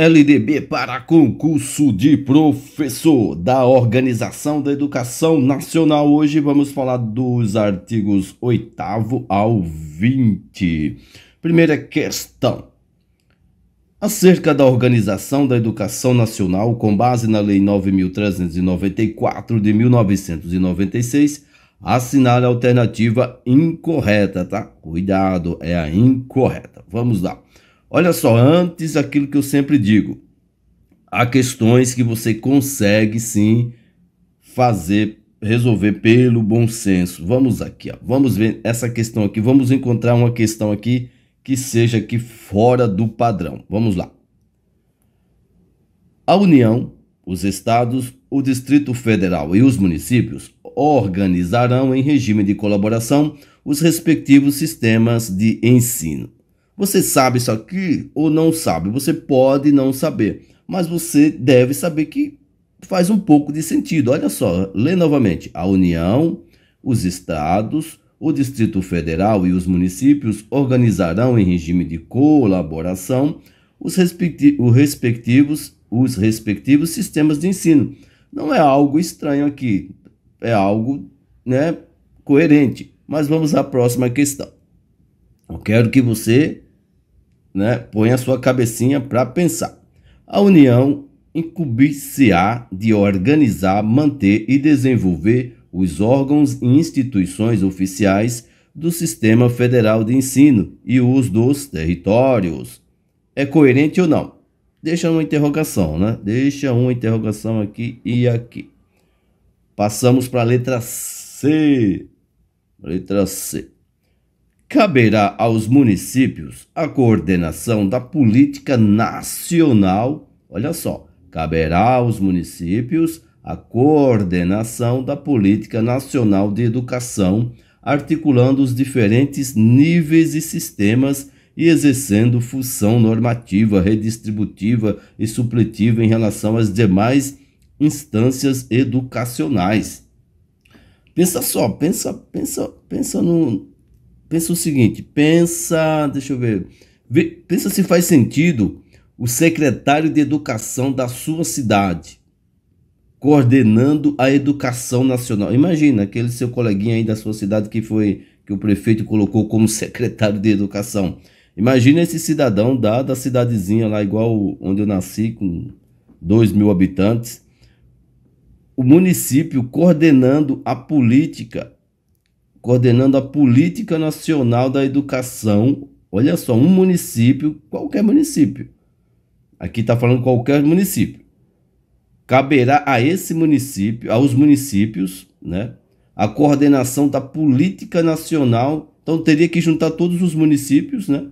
LDB para concurso de professor da Organização da Educação Nacional. Hoje vamos falar dos artigos 8 ao 20. Primeira questão. Acerca da Organização da Educação Nacional, com base na Lei 9.394 de 1996, assinale a alternativa incorreta, tá? Cuidado, é a incorreta. Vamos lá. Olha só, antes aquilo que eu sempre digo, há questões que você consegue sim fazer resolver pelo bom senso. Vamos aqui, ó. vamos ver essa questão aqui, vamos encontrar uma questão aqui que seja aqui fora do padrão. Vamos lá. A União, os estados, o Distrito Federal e os municípios organizarão em regime de colaboração os respectivos sistemas de ensino. Você sabe isso aqui ou não sabe? Você pode não saber, mas você deve saber que faz um pouco de sentido. Olha só, lê novamente. A União, os estados, o Distrito Federal e os municípios organizarão em regime de colaboração os, respecti os respectivos, os respectivos sistemas de ensino. Não é algo estranho aqui, é algo né, coerente. Mas vamos à próxima questão. Eu quero que você né, põe a sua cabecinha para pensar. A União incumbir-se-á de organizar, manter e desenvolver os órgãos e instituições oficiais do Sistema Federal de Ensino e os dos territórios. É coerente ou não? Deixa uma interrogação, né? Deixa uma interrogação aqui e aqui. Passamos para a letra C. Letra C caberá aos municípios a coordenação da política nacional. Olha só, caberá aos municípios a coordenação da política nacional de educação, articulando os diferentes níveis e sistemas e exercendo função normativa, redistributiva e supletiva em relação às demais instâncias educacionais. Pensa só, pensa, pensa, pensa no, pensa o seguinte, pensa, deixa eu ver, pensa se faz sentido o secretário de educação da sua cidade coordenando a educação nacional. Imagina aquele seu coleguinha aí da sua cidade que foi que o prefeito colocou como secretário de educação. Imagina esse cidadão da, da cidadezinha lá, igual onde eu nasci, com 2 mil habitantes, o município coordenando a política coordenando a Política Nacional da Educação. Olha só, um município, qualquer município. Aqui está falando qualquer município. Caberá a esse município, aos municípios, né, a coordenação da política nacional. Então teria que juntar todos os municípios, né,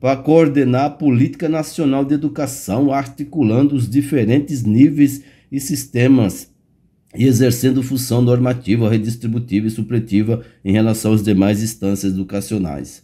para coordenar a política nacional de educação, articulando os diferentes níveis e sistemas e exercendo função normativa, redistributiva e supletiva em relação às demais instâncias educacionais.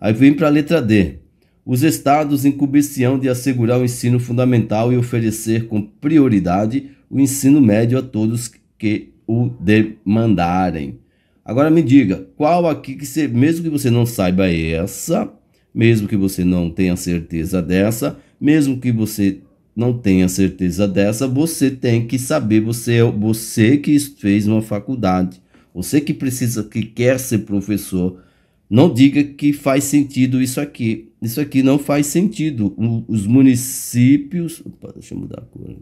Aí vem para a letra D. Os estados incumbir-se-ão de assegurar o ensino fundamental e oferecer com prioridade o ensino médio a todos que o demandarem. Agora me diga, qual aqui que você, mesmo que você não saiba essa, mesmo que você não tenha certeza dessa, mesmo que você não tem a certeza dessa, você tem que saber, você é você que fez uma faculdade, você que precisa, que quer ser professor, não diga que faz sentido isso aqui. Isso aqui não faz sentido. Os municípios. Opa, deixa eu mudar a cor.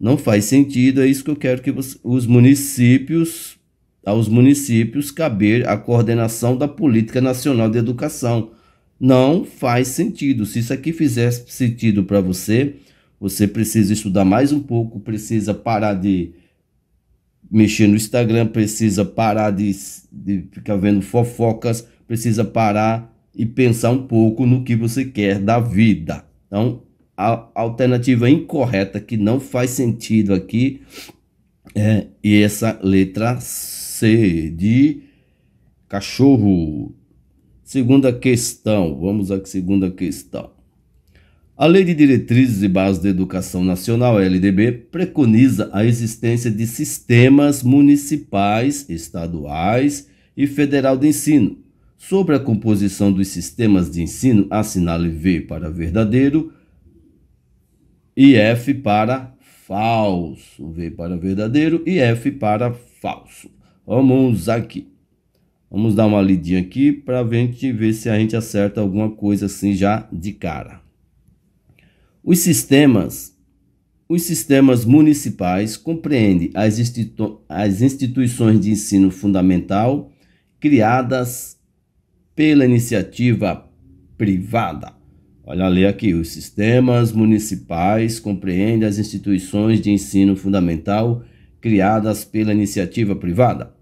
Não faz sentido, é isso que eu quero que você, os municípios. Aos municípios caber a coordenação da política nacional de educação não faz sentido. Se isso aqui fizesse sentido para você, você precisa estudar mais um pouco, precisa parar de mexer no Instagram, precisa parar de, de ficar vendo fofocas, precisa parar e pensar um pouco no que você quer da vida. Então, a alternativa incorreta que não faz sentido aqui é e essa letra C de cachorro. Segunda questão, vamos à segunda questão. A Lei de Diretrizes e Bases da Educação Nacional, LDB, preconiza a existência de sistemas municipais, estaduais e federal de ensino. Sobre a composição dos sistemas de ensino, assinale V para verdadeiro e F para falso. V para verdadeiro e F para falso. Vamos aqui. Vamos dar uma lidinha aqui para ver se a gente acerta alguma coisa assim já de cara. Os sistemas, os sistemas municipais compreendem as, institu as instituições de ensino fundamental criadas pela iniciativa privada. Olha a lei aqui, os sistemas municipais compreendem as instituições de ensino fundamental criadas pela iniciativa privada.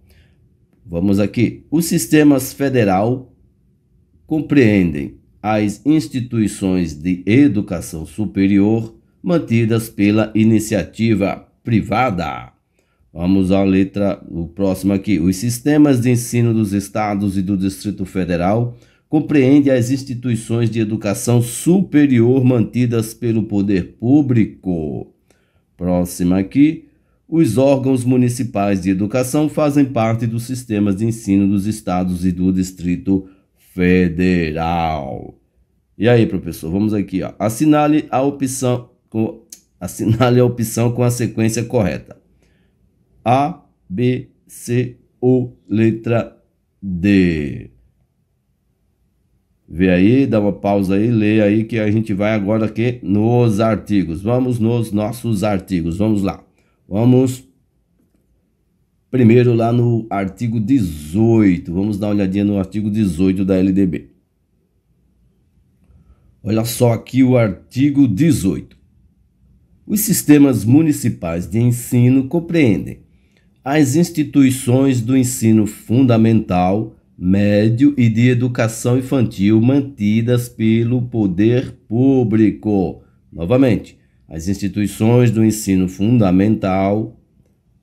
Vamos aqui. Os sistemas federal compreendem as instituições de educação superior mantidas pela iniciativa privada. Vamos à letra, o próximo aqui. Os sistemas de ensino dos estados e do Distrito Federal compreendem as instituições de educação superior mantidas pelo poder público. Próxima aqui. Os órgãos municipais de educação fazem parte dos sistemas de ensino dos estados e do Distrito Federal. E aí, professor, vamos aqui, ó. Assinale a opção com assinale a opção com a sequência correta. A, B, C ou letra D. Vê aí, dá uma pausa aí, lê aí que a gente vai agora aqui nos artigos. Vamos nos nossos artigos. Vamos lá. Vamos primeiro lá no artigo 18. Vamos dar uma olhadinha no artigo 18 da LDB. Olha só aqui o artigo 18. Os sistemas municipais de ensino compreendem as instituições do ensino fundamental, médio e de educação infantil mantidas pelo poder público. Novamente, as instituições do ensino fundamental.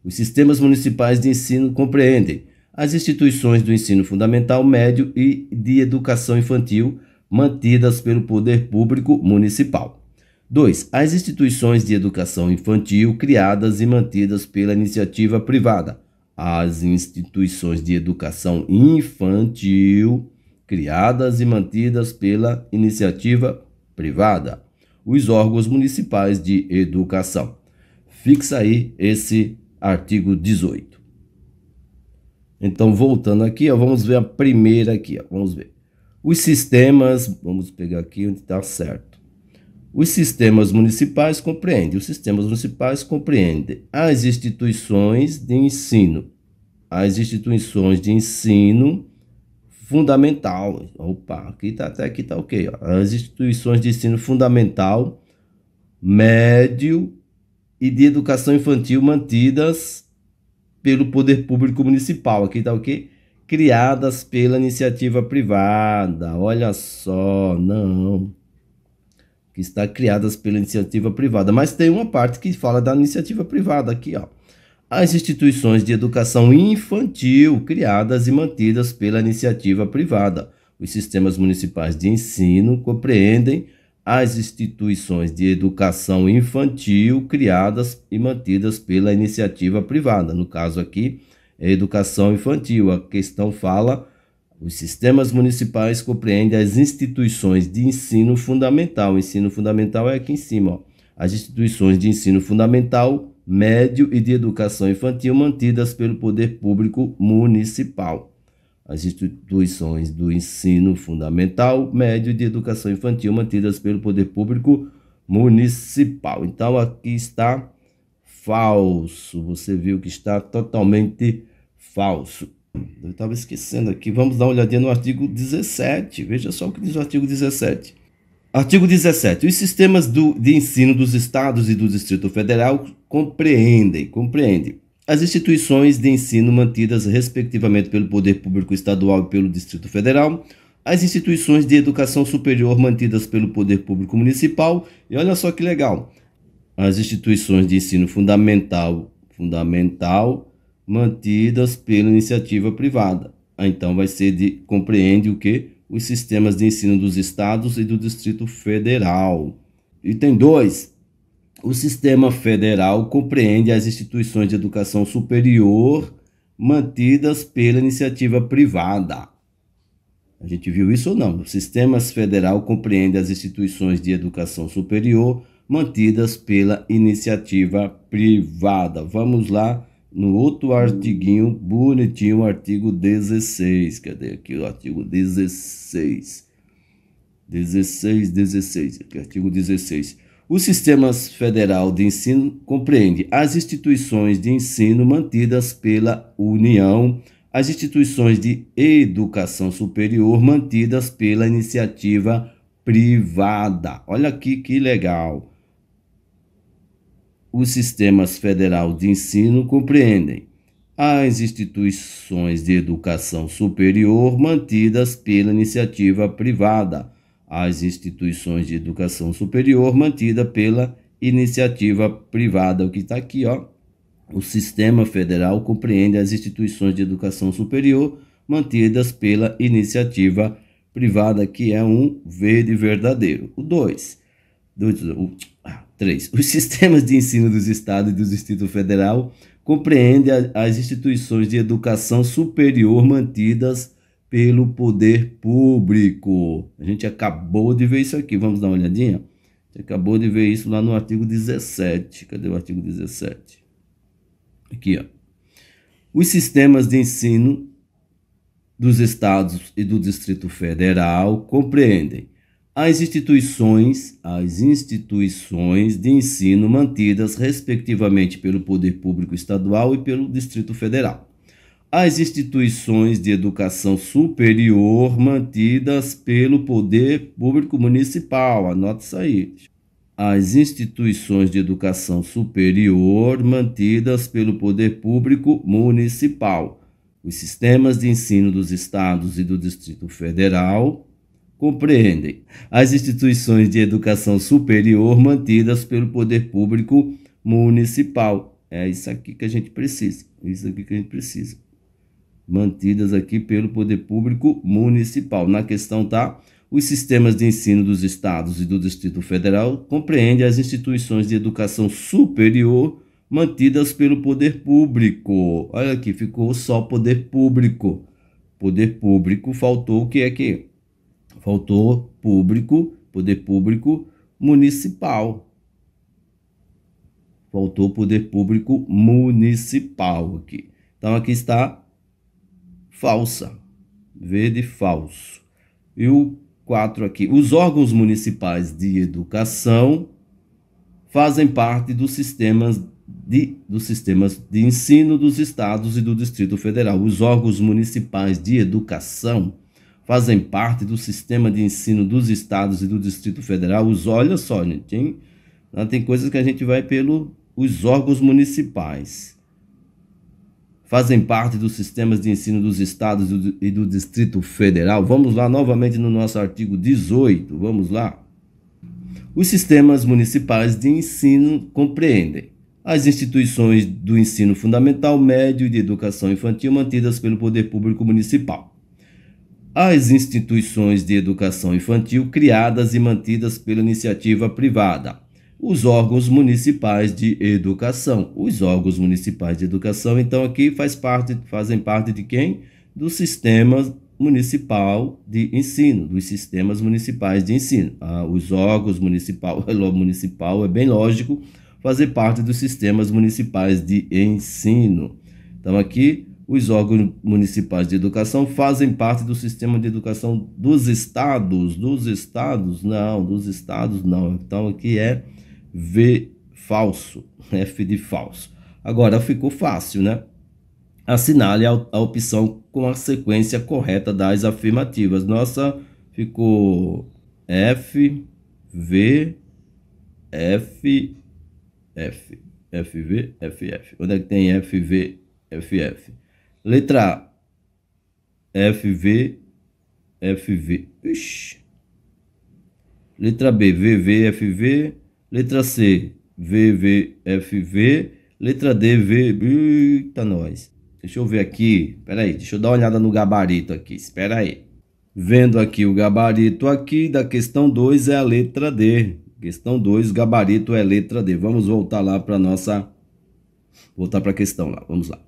Os sistemas municipais de ensino compreendem as instituições do ensino fundamental, médio e de educação infantil mantidas pelo poder público municipal. 2. As instituições de educação infantil criadas e mantidas pela iniciativa privada. As instituições de educação infantil criadas e mantidas pela iniciativa privada os órgãos municipais de educação. Fixa aí esse artigo 18. Então, voltando aqui, ó, vamos ver a primeira aqui, ó, vamos ver. Os sistemas, vamos pegar aqui onde está certo. Os sistemas municipais compreendem, os sistemas municipais compreendem as instituições de ensino, as instituições de ensino fundamental. Opa, aqui tá até aqui tá ok. Ó. As instituições de ensino fundamental, médio e de educação infantil mantidas pelo poder público municipal. Aqui tá ok? Criadas pela iniciativa privada. Olha só, não. Que está criadas pela iniciativa privada. Mas tem uma parte que fala da iniciativa privada aqui, ó as instituições de educação infantil criadas e mantidas pela iniciativa privada. Os sistemas municipais de ensino compreendem as instituições de educação infantil criadas e mantidas pela iniciativa privada. No caso aqui, é educação infantil. A questão fala: os sistemas municipais compreendem as instituições de ensino fundamental. O ensino fundamental é aqui em cima. Ó. As instituições de ensino fundamental médio e de educação infantil mantidas pelo poder público municipal. As instituições do ensino fundamental, médio e de educação infantil mantidas pelo poder público municipal. Então aqui está falso. Você viu que está totalmente falso. Eu estava esquecendo aqui. Vamos dar uma olhadinha no artigo 17. Veja só o que diz o artigo 17. Artigo 17. Os sistemas do, de ensino dos estados e do Distrito Federal compreendem, compreendem as instituições de ensino mantidas respectivamente pelo Poder Público Estadual e pelo Distrito Federal, as instituições de educação superior mantidas pelo Poder Público Municipal e olha só que legal, as instituições de ensino fundamental, fundamental mantidas pela iniciativa privada. Ah, então vai ser de compreende o que os sistemas de ensino dos estados e do Distrito Federal. Item 2. O sistema federal compreende as instituições de educação superior mantidas pela iniciativa privada. A gente viu isso ou não? O sistema federal compreende as instituições de educação superior mantidas pela iniciativa privada. Vamos lá no outro artiguinho bonitinho, artigo 16. Cadê aqui o artigo 16? 16, 16. Aqui, artigo 16. O sistema federal de ensino compreende as instituições de ensino mantidas pela União, as instituições de educação superior mantidas pela iniciativa privada. Olha aqui que legal os sistemas federal de ensino compreendem as instituições de educação superior mantidas pela iniciativa privada, as instituições de educação superior mantida pela iniciativa privada, o que está aqui, ó. O sistema federal compreende as instituições de educação superior mantidas pela iniciativa privada, que é um verde verdadeiro. O 2. 3. Os sistemas de ensino dos estados e do Distrito Federal compreendem as instituições de educação superior mantidas pelo poder público. A gente acabou de ver isso aqui, vamos dar uma olhadinha? A gente acabou de ver isso lá no artigo 17. Cadê o artigo 17? Aqui, ó. Os sistemas de ensino dos estados e do Distrito Federal compreendem as instituições, as instituições de ensino mantidas respectivamente pelo poder público estadual e pelo Distrito Federal. As instituições de educação superior mantidas pelo poder público municipal. Anote isso aí. As instituições de educação superior mantidas pelo poder público municipal. Os sistemas de ensino dos estados e do Distrito Federal compreendem as instituições de educação superior mantidas pelo poder público municipal. É isso aqui que a gente precisa. É isso aqui que a gente precisa. Mantidas aqui pelo poder público municipal. Na questão tá os sistemas de ensino dos estados e do Distrito Federal compreendem as instituições de educação superior mantidas pelo poder público. Olha aqui, ficou só poder público. Poder público faltou o que é que faltou público, poder público municipal. Faltou poder público municipal aqui. Então aqui está falsa, verde falso. E o 4 aqui, os órgãos municipais de educação fazem parte dos sistemas de, dos sistemas de ensino dos estados e do Distrito Federal. Os órgãos municipais de educação fazem parte do sistema de ensino dos estados e do Distrito Federal. Os olha só, gente, tem, ah, tem coisas que a gente vai pelos órgãos municipais. Fazem parte dos sistemas de ensino dos estados e do Distrito Federal. Vamos lá novamente no nosso artigo 18. Vamos lá. Os sistemas municipais de ensino compreendem as instituições do ensino fundamental, médio e de educação infantil mantidas pelo poder público municipal as instituições de educação infantil criadas e mantidas pela iniciativa privada, os órgãos municipais de educação. Os órgãos municipais de educação, então, aqui faz parte, fazem parte de quem? Do sistema municipal de ensino, dos sistemas municipais de ensino. Ah, os órgãos municipal, o municipal é bem lógico fazer parte dos sistemas municipais de ensino. Então, aqui os órgãos municipais de educação fazem parte do sistema de educação dos estados, dos estados, não, dos estados não. Então aqui é V falso, F de falso. Agora ficou fácil, né? Assinale a, a opção com a sequência correta das afirmativas. Nossa, ficou F, V, F, F, V F F. Onde é que tem F V F F? Letra A, FV, FV. Ixi. Letra B, VV, FV. Letra C, VV, FV. Letra D, V. Eita, nós. Deixa eu ver aqui. Pera aí, deixa eu dar uma olhada no gabarito aqui. Espera aí. Vendo aqui o gabarito aqui da questão 2 é a letra D. Questão 2, gabarito é letra D. Vamos voltar lá para nossa voltar para a questão lá. Vamos lá.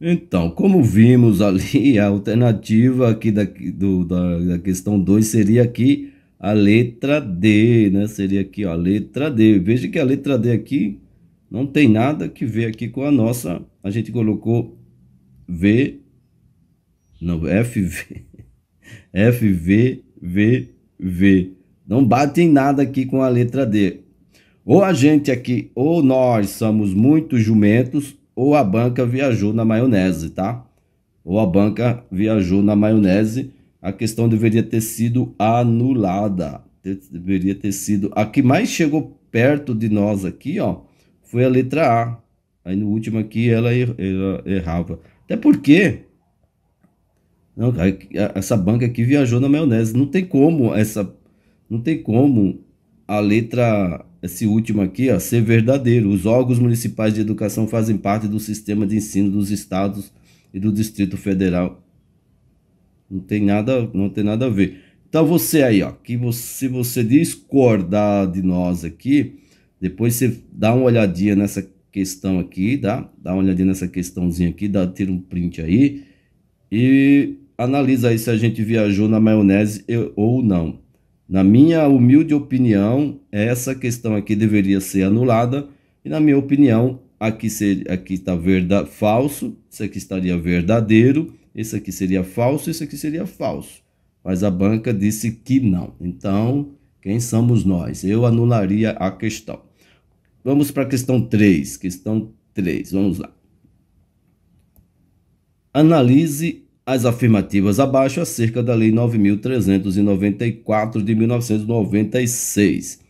Então, como vimos ali, a alternativa aqui da, do, da, da questão 2 seria aqui a letra D, né? Seria aqui ó, a letra D. Veja que a letra D aqui não tem nada que ver aqui com a nossa. A gente colocou V, não, FV, FV, V, V. Não bate em nada aqui com a letra D. Ou a gente aqui, ou nós somos muito jumentos, ou a banca viajou na maionese, tá? Ou a banca viajou na maionese, a questão deveria ter sido anulada. Deveria ter sido. A que mais chegou perto de nós aqui, ó, foi a letra A. Aí no último aqui ela, er ela errava. Até porque. Não, essa banca aqui viajou na maionese. Não tem como essa. Não tem como a letra esse último aqui, ó, ser verdadeiro. Os órgãos municipais de educação fazem parte do sistema de ensino dos estados e do Distrito Federal. Não tem nada, não tem nada a ver. Então você aí, ó, que você, se você discordar de nós aqui, depois você dá uma olhadinha nessa questão aqui, dá, Dá uma olhadinha nessa questãozinha aqui, dá, tira um print aí e analisa aí se a gente viajou na maionese ou não. Na minha humilde opinião, essa questão aqui deveria ser anulada, e na minha opinião, aqui está verda, falso, isso aqui estaria verdadeiro, esse aqui seria falso, esse aqui seria falso. Mas a banca disse que não. Então, quem somos nós? Eu anularia a questão. Vamos para a questão 3. Questão 3, vamos lá. Analise as afirmativas abaixo acerca da Lei 9.394 de 1996.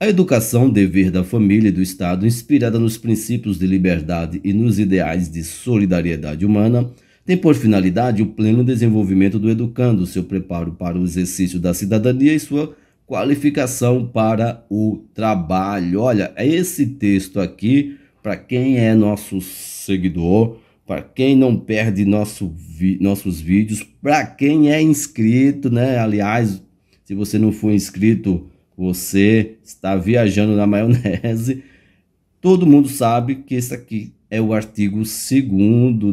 A educação, dever da família e do Estado, inspirada nos princípios de liberdade e nos ideais de solidariedade humana, tem por finalidade o pleno desenvolvimento do educando, seu preparo para o exercício da cidadania e sua qualificação para o trabalho. Olha, é esse texto aqui, para quem é nosso seguidor, para quem não perde nosso vi, nossos vídeos, para quem é inscrito, né? Aliás, se você não for inscrito, você está viajando na maionese. Todo mundo sabe que esse aqui é o artigo 2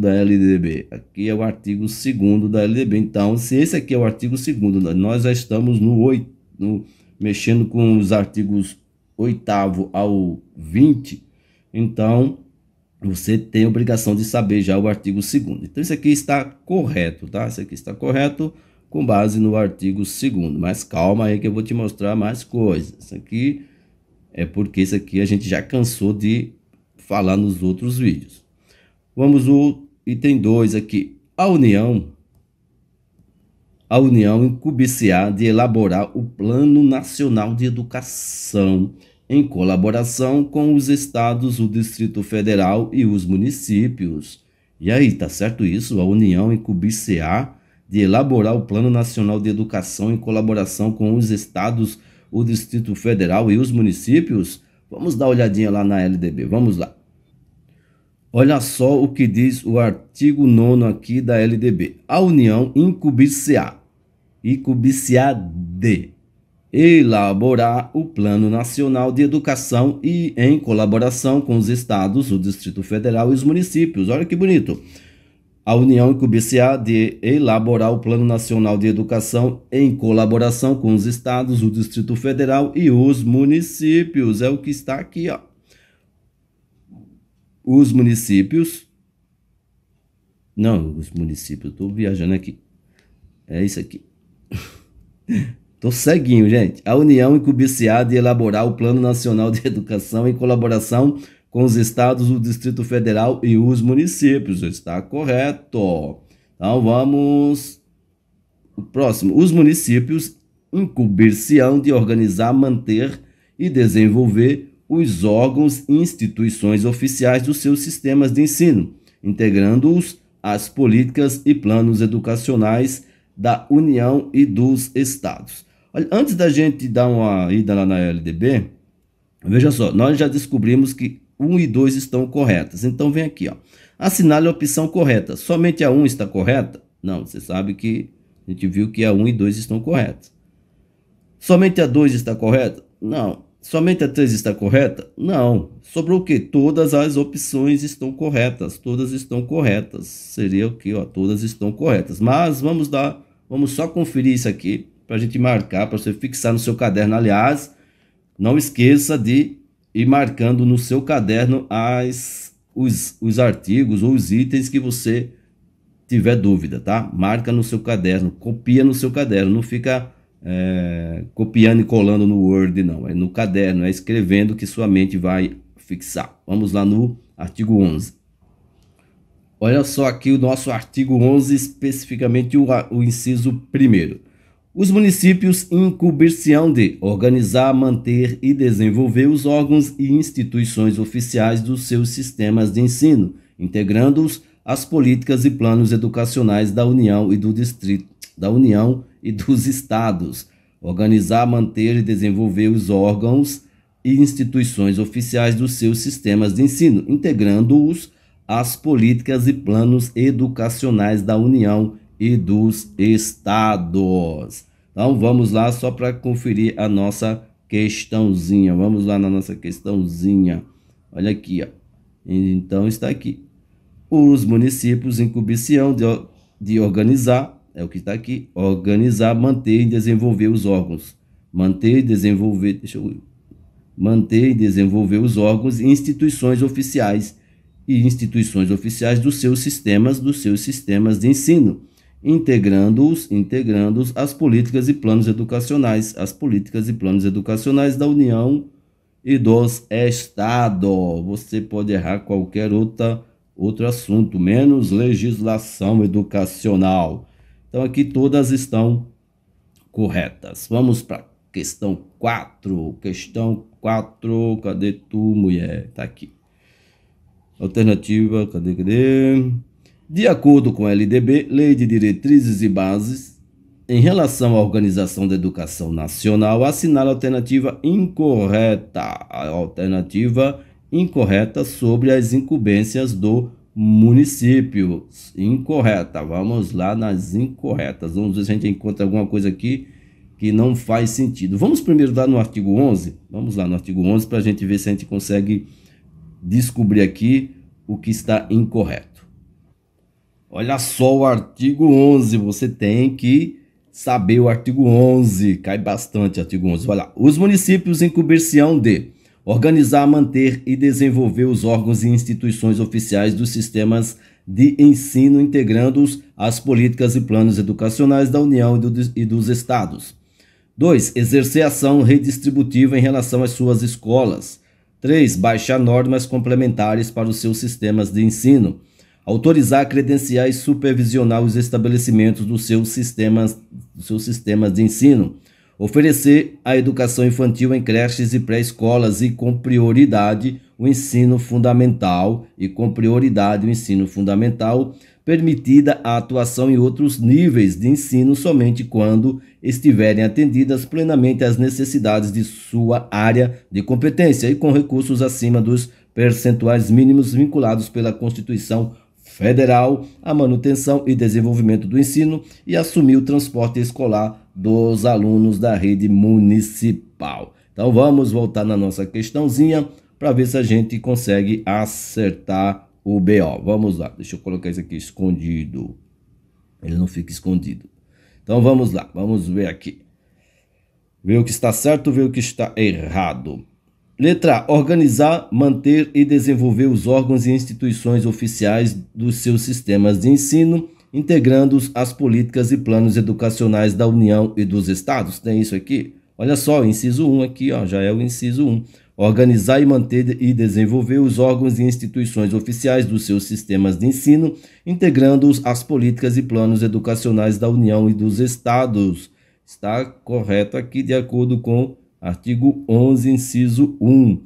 da LDB. Aqui é o artigo 2 da LDB. Então, se esse aqui é o artigo 2, né, nós já estamos no 8, no, mexendo com os artigos 8 ao 20. Então, você tem obrigação de saber já o artigo 2 Então isso aqui está correto, tá? Isso aqui está correto com base no artigo 2 Mas calma aí que eu vou te mostrar mais coisas. Isso aqui é porque isso aqui a gente já cansou de falar nos outros vídeos. Vamos o item 2 aqui. A União a União incumbirá de elaborar o Plano Nacional de Educação em colaboração com os estados, o Distrito Federal e os municípios. E aí, tá certo isso? A União incumbir-se-á de elaborar o Plano Nacional de Educação em colaboração com os estados, o Distrito Federal e os municípios? Vamos dar uma olhadinha lá na LDB, vamos lá. Olha só o que diz o artigo 9 aqui da LDB. A União incumbir-se-á, incumbir-se-á de elaborar o Plano Nacional de Educação e em colaboração com os estados, o Distrito Federal e os municípios. Olha que bonito. A União incumbe se de elaborar o Plano Nacional de Educação em colaboração com os estados, o Distrito Federal e os municípios. É o que está aqui, ó. Os municípios. Não, os municípios, estou viajando aqui. É isso aqui. Tô então, ceguinho, gente. A União encubiçada de elaborar o Plano Nacional de Educação em colaboração com os estados, o Distrito Federal e os municípios. Está correto. Então vamos. O próximo. Os municípios incubir se ão de organizar, manter e desenvolver os órgãos e instituições oficiais dos seus sistemas de ensino, integrando-os às políticas e planos educacionais da União e dos Estados. Olha, antes da gente dar uma ida lá na LDB, veja só, nós já descobrimos que 1 e 2 estão corretas. Então vem aqui, ó. Assinale a opção correta. Somente a 1 está correta? Não, você sabe que a gente viu que a 1 e 2 estão corretas. Somente a 2 está correta? Não. Somente a 3 está correta? Não. Sobrou o quê? Todas as opções estão corretas. Todas estão corretas. Seria o quê? Ó, todas estão corretas. Mas vamos dar, vamos só conferir isso aqui para a gente marcar, para você fixar no seu caderno. Aliás, não esqueça de ir marcando no seu caderno as, os, os artigos ou os itens que você tiver dúvida, tá? Marca no seu caderno, copia no seu caderno, não fica é, copiando e colando no Word, não. É no caderno, é escrevendo que sua mente vai fixar. Vamos lá no artigo 11. Olha só aqui o nosso artigo 11, especificamente o, o inciso primeiro. Os municípios incumbir-se-ão de organizar, manter e desenvolver os órgãos e instituições oficiais dos seus sistemas de ensino, integrando-os às políticas e planos educacionais da União e do Distrito, da União e dos estados. Organizar, manter e desenvolver os órgãos e instituições oficiais dos seus sistemas de ensino, integrando-os às políticas e planos educacionais da União e e dos estados. Então vamos lá só para conferir a nossa questãozinha. Vamos lá na nossa questãozinha. Olha aqui, ó. Então está aqui. Os municípios incumbiciam de, de organizar, é o que está aqui, organizar, manter e desenvolver os órgãos. Manter e desenvolver, deixa eu manter e desenvolver os órgãos e instituições oficiais e instituições oficiais dos seus sistemas, dos seus sistemas de ensino integrando-os, integrando-os às políticas e planos educacionais, as políticas e planos educacionais da União e dos Estados. Você pode errar qualquer outra, outro assunto, menos legislação educacional. Então aqui todas estão corretas. Vamos para questão 4. Questão 4, cadê tu, mulher? Tá aqui. Alternativa, cadê, cadê? De acordo com a LDB, Lei de Diretrizes e Bases, em relação à organização da educação nacional, assinala a alternativa incorreta, a alternativa incorreta sobre as incumbências do município. Incorreta, vamos lá nas incorretas. Vamos ver se a gente encontra alguma coisa aqui que não faz sentido. Vamos primeiro dar no artigo 11, vamos lá no artigo 11 para a gente ver se a gente consegue descobrir aqui o que está incorreto. Olha só o artigo 11, você tem que saber o artigo 11, cai bastante o artigo 11. Olha os municípios encobrir se ão de organizar, manter e desenvolver os órgãos e instituições oficiais dos sistemas de ensino, integrando-os às políticas e planos educacionais da União e dos Estados. 2. Exercer ação redistributiva em relação às suas escolas. 3. Baixar normas complementares para os seus sistemas de ensino autorizar, credenciar e supervisionar os estabelecimentos dos seus sistemas, dos seus sistemas de ensino, oferecer a educação infantil em creches e pré-escolas e com prioridade o ensino fundamental e com prioridade o ensino fundamental, permitida a atuação em outros níveis de ensino somente quando estiverem atendidas plenamente as necessidades de sua área de competência e com recursos acima dos percentuais mínimos vinculados pela Constituição federal, a manutenção e desenvolvimento do ensino e assumir o transporte escolar dos alunos da rede municipal. Então vamos voltar na nossa questãozinha para ver se a gente consegue acertar o BO. Vamos lá, deixa eu colocar isso aqui escondido. Ele não fica escondido. Então vamos lá, vamos ver aqui. Ver o que está certo, ver o que está errado. Letra A. Organizar, manter e desenvolver os órgãos e instituições oficiais dos seus sistemas de ensino, integrando-os às políticas e planos educacionais da União e dos Estados. Tem isso aqui? Olha só, o inciso 1 aqui, ó, já é o inciso 1. Organizar e manter e desenvolver os órgãos e instituições oficiais dos seus sistemas de ensino, integrando-os às políticas e planos educacionais da União e dos Estados. Está correto aqui de acordo com Artigo 11, inciso 1.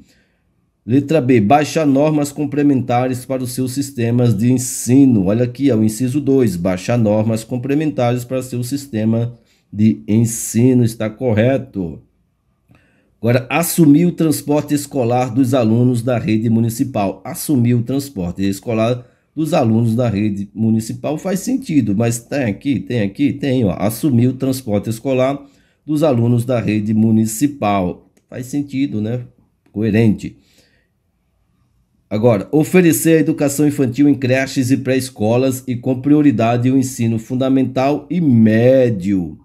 Letra B. Baixar normas complementares para os seus sistemas de ensino. Olha aqui, é o inciso 2. Baixar normas complementares para seu sistema de ensino. Está correto. Agora, assumir o transporte escolar dos alunos da rede municipal. Assumir o transporte escolar dos alunos da rede municipal faz sentido, mas tem aqui, tem aqui, tem, ó. Assumir o transporte escolar dos alunos da rede municipal. Faz sentido, né? Coerente. Agora, oferecer a educação infantil em creches e pré-escolas e com prioridade o ensino fundamental e médio.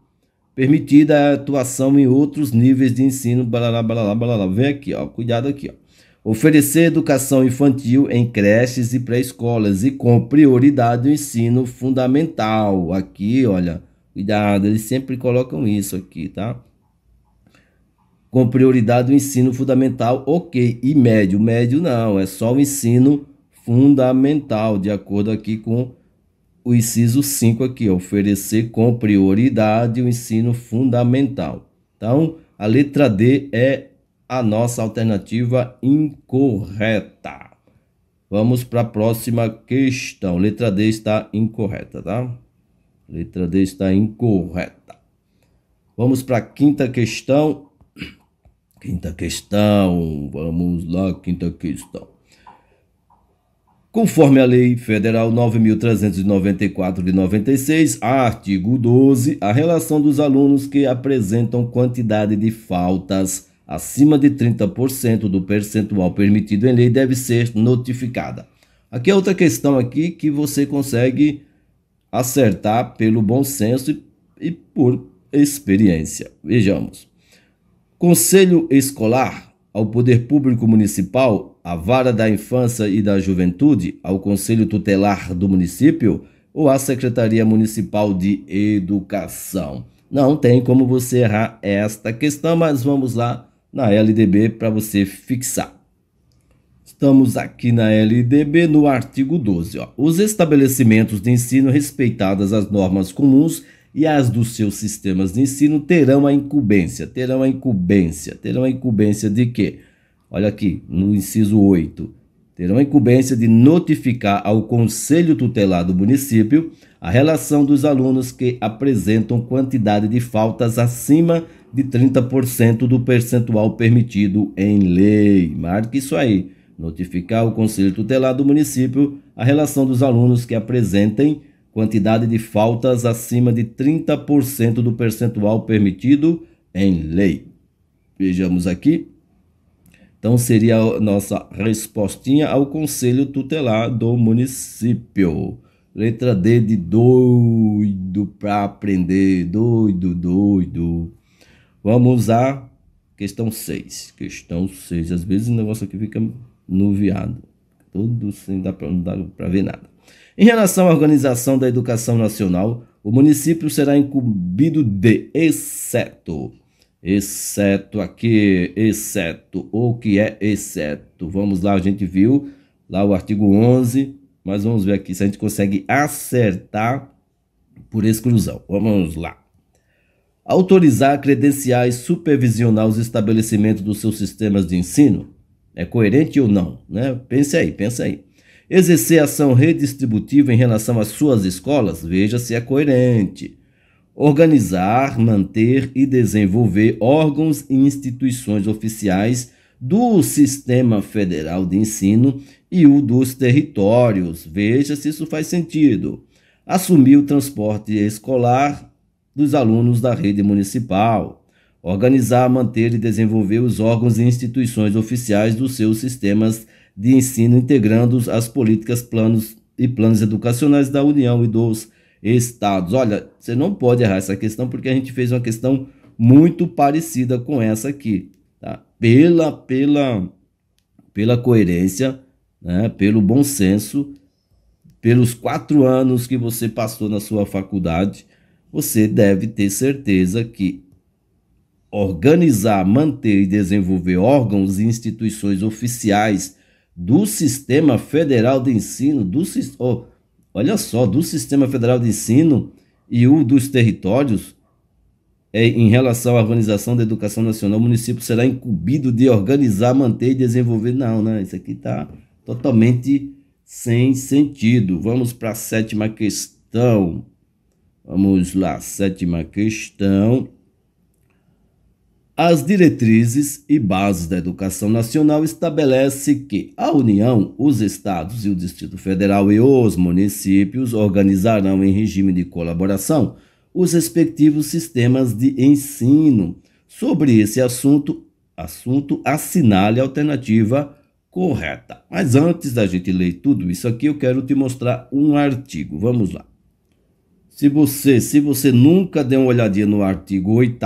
Permitida a atuação em outros níveis de ensino, blá, blá, blá. Vem aqui, ó, cuidado aqui, ó. Oferecer educação infantil em creches e pré-escolas e com prioridade o ensino fundamental. Aqui, olha, Cuidado, eles sempre colocam isso aqui, tá? Com prioridade o ensino fundamental, ok. E médio? Médio não, é só o ensino fundamental, de acordo aqui com o inciso 5 aqui, oferecer com prioridade o ensino fundamental. Então, a letra D é a nossa alternativa incorreta. Vamos para a próxima questão. Letra D está incorreta, tá? Letra D está incorreta. Vamos para a quinta questão. Quinta questão, vamos lá, quinta questão. Conforme a Lei Federal 9.394 de 96, artigo 12, a relação dos alunos que apresentam quantidade de faltas acima de 30% do percentual permitido em lei deve ser notificada. Aqui é outra questão aqui que você consegue acertar pelo bom senso e, e por experiência. Vejamos. Conselho Escolar ao Poder Público Municipal, à Vara da Infância e da Juventude, ao Conselho Tutelar do Município ou à Secretaria Municipal de Educação. Não tem como você errar esta questão, mas vamos lá na LDB para você fixar. Estamos aqui na LDB no artigo 12. Ó. Os estabelecimentos de ensino respeitadas as normas comuns e as dos seus sistemas de ensino terão a incumbência. Terão a incumbência. Terão a incumbência de quê? Olha aqui, no inciso 8. Terão a incumbência de notificar ao Conselho Tutelar do município a relação dos alunos que apresentam quantidade de faltas acima de 30% do percentual permitido em lei. Marque isso aí notificar o Conselho Tutelar do município a relação dos alunos que apresentem quantidade de faltas acima de 30% do percentual permitido em lei. Vejamos aqui. Então seria a nossa respostinha ao Conselho Tutelar do município. Letra D de doido para aprender, doido, doido. Vamos à questão 6. Questão 6. Às vezes o negócio aqui fica no viado, Tudo sem dar para ver nada. Em relação à organização da educação nacional, o município será incumbido de, exceto, exceto aqui, exceto, o que é exceto? Vamos lá, a gente viu lá o artigo 11, mas vamos ver aqui se a gente consegue acertar por exclusão. Vamos lá. Autorizar, credenciais, e supervisionar os estabelecimentos dos seus sistemas de ensino, é coerente ou não? Né? Pense aí, pense aí. Exercer ação redistributiva em relação às suas escolas, veja se é coerente. Organizar, manter e desenvolver órgãos e instituições oficiais do sistema federal de ensino e o dos territórios, veja se isso faz sentido. Assumir o transporte escolar dos alunos da rede municipal organizar, manter e desenvolver os órgãos e instituições oficiais dos seus sistemas de ensino, integrando as políticas, planos e planos educacionais da União e dos estados. Olha, você não pode errar essa questão porque a gente fez uma questão muito parecida com essa aqui, tá? Pela pela pela coerência, né? Pelo bom senso, pelos quatro anos que você passou na sua faculdade, você deve ter certeza que organizar, manter e desenvolver órgãos e instituições oficiais do Sistema Federal de Ensino, do oh, olha só, do Sistema Federal de Ensino e o dos territórios, é, em relação à organização da educação nacional, o município será incumbido de organizar, manter e desenvolver. Não, né? Isso aqui está totalmente sem sentido. Vamos para a sétima questão. Vamos lá, sétima questão. As diretrizes e bases da educação nacional estabelece que a União, os estados e o Distrito Federal e os municípios organizarão em regime de colaboração os respectivos sistemas de ensino. Sobre esse assunto, assunto assinale a alternativa correta. Mas antes da gente ler tudo isso aqui, eu quero te mostrar um artigo. Vamos lá. Se você, se você nunca deu uma olhadinha no artigo 8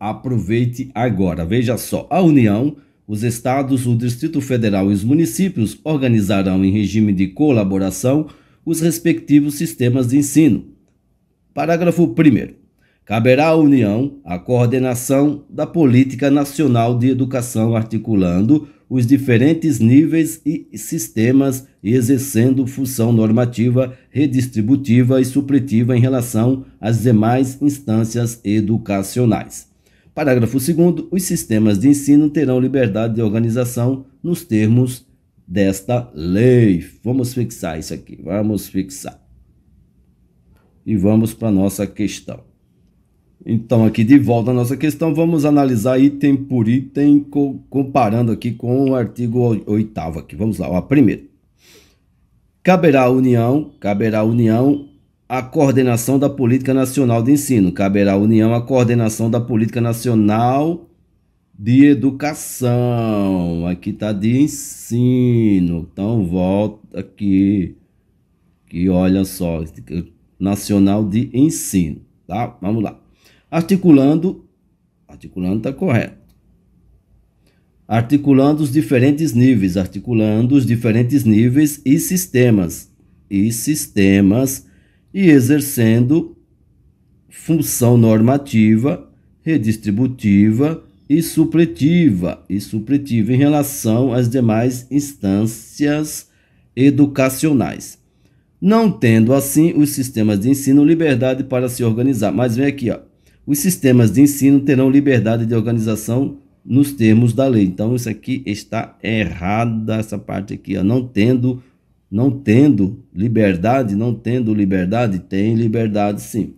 aproveite agora. Veja só, a União, os estados, o Distrito Federal e os municípios organizarão em regime de colaboração os respectivos sistemas de ensino. Parágrafo 1 Caberá à União a coordenação da política nacional de educação articulando os diferentes níveis e sistemas e exercendo função normativa, redistributiva e supletiva em relação às demais instâncias educacionais. Parágrafo 2. Os sistemas de ensino terão liberdade de organização nos termos desta lei. Vamos fixar isso aqui, vamos fixar. E vamos para a nossa questão. Então, aqui de volta à nossa questão, vamos analisar item por item, co comparando aqui com o artigo 8 aqui. Vamos lá, ó, primeiro. Caberá à União, caberá à União a coordenação da política nacional de ensino, caberá à União a coordenação da política nacional de educação. Aqui está de ensino. Então, volta aqui. Que olha só, nacional de ensino, tá? Vamos lá articulando, articulando está correto, articulando os diferentes níveis, articulando os diferentes níveis e sistemas, e sistemas, e exercendo função normativa, redistributiva e supletiva, e supletiva em relação às demais instâncias educacionais. Não tendo assim os sistemas de ensino liberdade para se organizar. Mas vem aqui, ó os sistemas de ensino terão liberdade de organização nos termos da lei. Então isso aqui está errada essa parte aqui, ó, não tendo não tendo liberdade, não tendo liberdade, tem liberdade sim.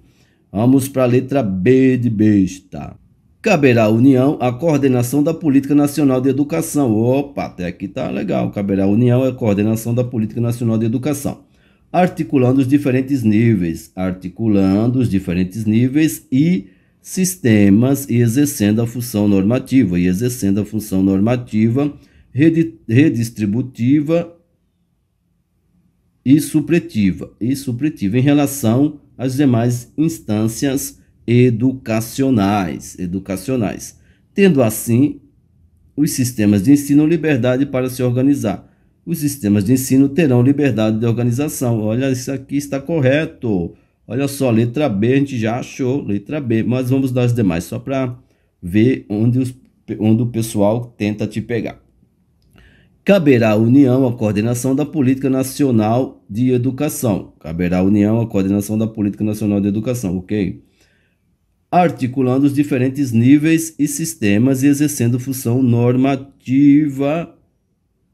Vamos para a letra B de besta. Caberá à União a coordenação da Política Nacional de Educação. Opa, até aqui tá legal. Caberá à União a coordenação da Política Nacional de Educação articulando os diferentes níveis, articulando os diferentes níveis e sistemas e exercendo a função normativa, e exercendo a função normativa redistributiva e supletiva, e supletiva em relação às demais instâncias educacionais, educacionais, tendo assim os sistemas de ensino liberdade para se organizar. Os sistemas de ensino terão liberdade de organização. Olha, isso aqui está correto. Olha só, letra B a gente já achou, letra B, mas vamos dar as demais só para ver onde, os, onde o pessoal tenta te pegar. Caberá à União a coordenação da Política Nacional de Educação. Caberá à União a coordenação da Política Nacional de Educação, ok? Articulando os diferentes níveis e sistemas e exercendo função normativa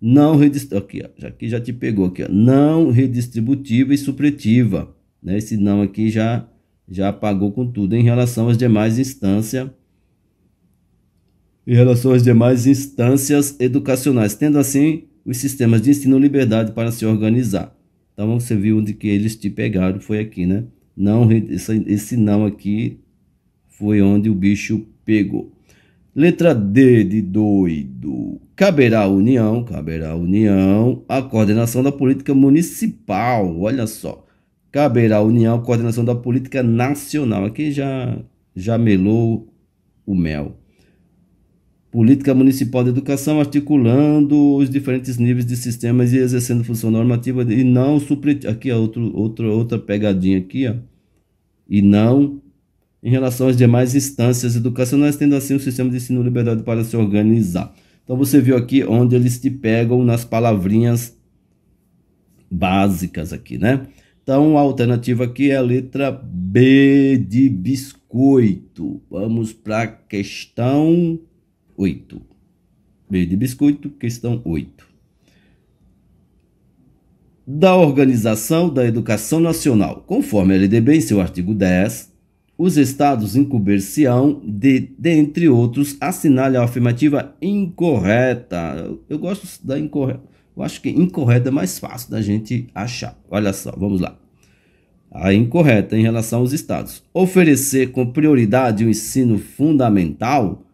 não redistributiva. Aqui, já te pegou aqui, ó. não redistributiva e supletiva né? Esse não aqui já, já apagou com tudo. Em relação às demais instâncias, em relação às demais instâncias educacionais, tendo assim os sistemas de ensino liberdade para se organizar. Então você viu onde que eles te pegaram, foi aqui, né? Não, esse não aqui foi onde o bicho pegou. Letra D de doido. Caberá a União, caberá a União, a coordenação da política municipal. Olha só caberá à União a coordenação da política nacional. Aqui já, já melou o mel. Política Municipal de Educação, articulando os diferentes níveis de sistemas e exercendo função normativa e não supletiva. Aqui, ó, outro, outro, outra pegadinha aqui, ó. E não em relação às demais instâncias educacionais, tendo assim o sistema de ensino liberdade para se organizar. Então você viu aqui onde eles te pegam nas palavrinhas básicas aqui, né? Então, a alternativa aqui é a letra B de biscoito. Vamos para a questão 8. B de biscoito, questão 8. Da Organização da Educação Nacional. Conforme a LDB em seu artigo 10, os estados incuber-se-ão de, dentre outros, assinale a afirmativa incorreta. Eu, eu gosto da incorreta. Eu acho que incorreta é mais fácil da gente achar. Olha só, vamos lá a incorreta em relação aos estados. Oferecer com prioridade o ensino fundamental?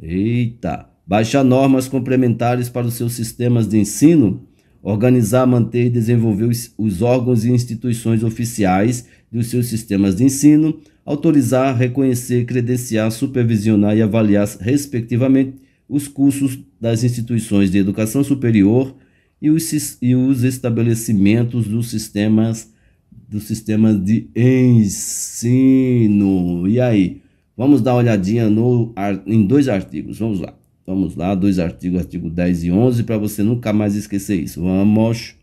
Eita! Baixar normas complementares para os seus sistemas de ensino? Organizar, manter e desenvolver os, os órgãos e instituições oficiais dos seus sistemas de ensino? Autorizar, reconhecer, credenciar, supervisionar e avaliar, respectivamente, os cursos das instituições de educação superior e os, e os estabelecimentos dos sistemas do sistema de ensino. E aí, vamos dar uma olhadinha no, em dois artigos. Vamos lá. Vamos lá, dois artigos, artigo 10 e 11, para você nunca mais esquecer isso. Vamos.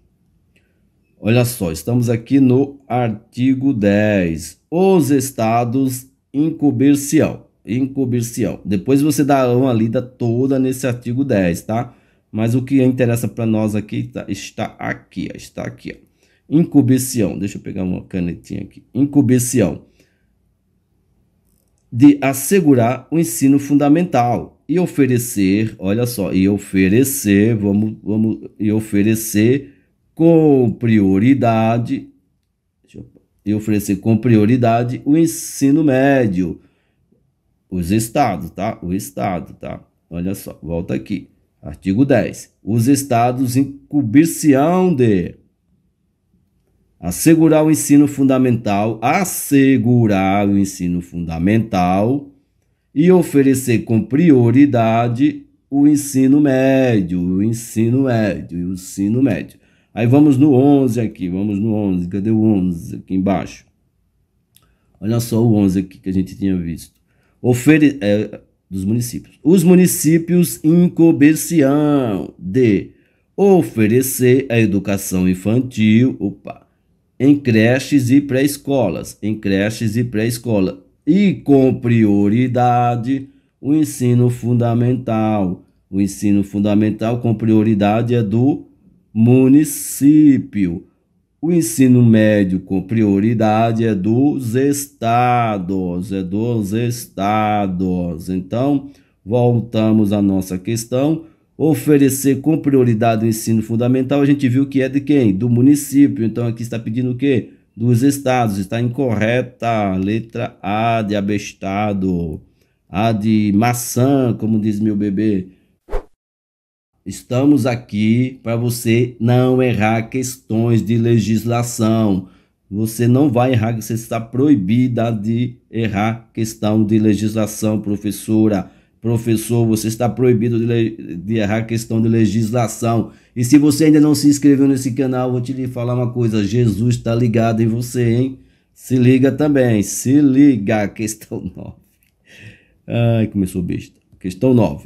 Olha só, estamos aqui no artigo 10. Os estados incomercial. Incomercial. Depois você dá uma lida toda nesse artigo 10, tá? Mas o que interessa para nós aqui tá, está aqui, está aqui. Ó incubição, deixa eu pegar uma canetinha aqui, incubição, de assegurar o ensino fundamental e oferecer, olha só, e oferecer, vamos, vamos, e oferecer com prioridade, eu, e oferecer com prioridade o ensino médio, os estados, tá? O estado, tá? Olha só, volta aqui. Artigo 10. Os estados incumbir-se-ão de assegurar o ensino fundamental, assegurar o ensino fundamental e oferecer com prioridade o ensino médio, o ensino médio, o ensino médio. Aí vamos no 11 aqui, vamos no 11, cadê o 11 aqui embaixo? Olha só o 11 aqui que a gente tinha visto. Ofere é, dos municípios. Os municípios incoberciam de oferecer a educação infantil, opa, em creches e pré-escolas, em creches e pré-escola, e com prioridade o ensino fundamental. O ensino fundamental com prioridade é do município. O ensino médio com prioridade é dos estados, é dos estados. Então, voltamos à nossa questão oferecer com prioridade o ensino fundamental, a gente viu que é de quem? Do município. Então aqui está pedindo o quê? Dos estados. Está incorreta. Letra A de abestado. A de maçã, como diz meu bebê. Estamos aqui para você não errar questões de legislação. Você não vai errar, você está proibida de errar questão de legislação, professora. Professor, você está proibido de, de errar questão de legislação. E se você ainda não se inscreveu nesse canal, vou te lhe falar uma coisa: Jesus está ligado em você, hein? Se liga também, se liga. Questão 9. Ai, começou besta. Questão 9.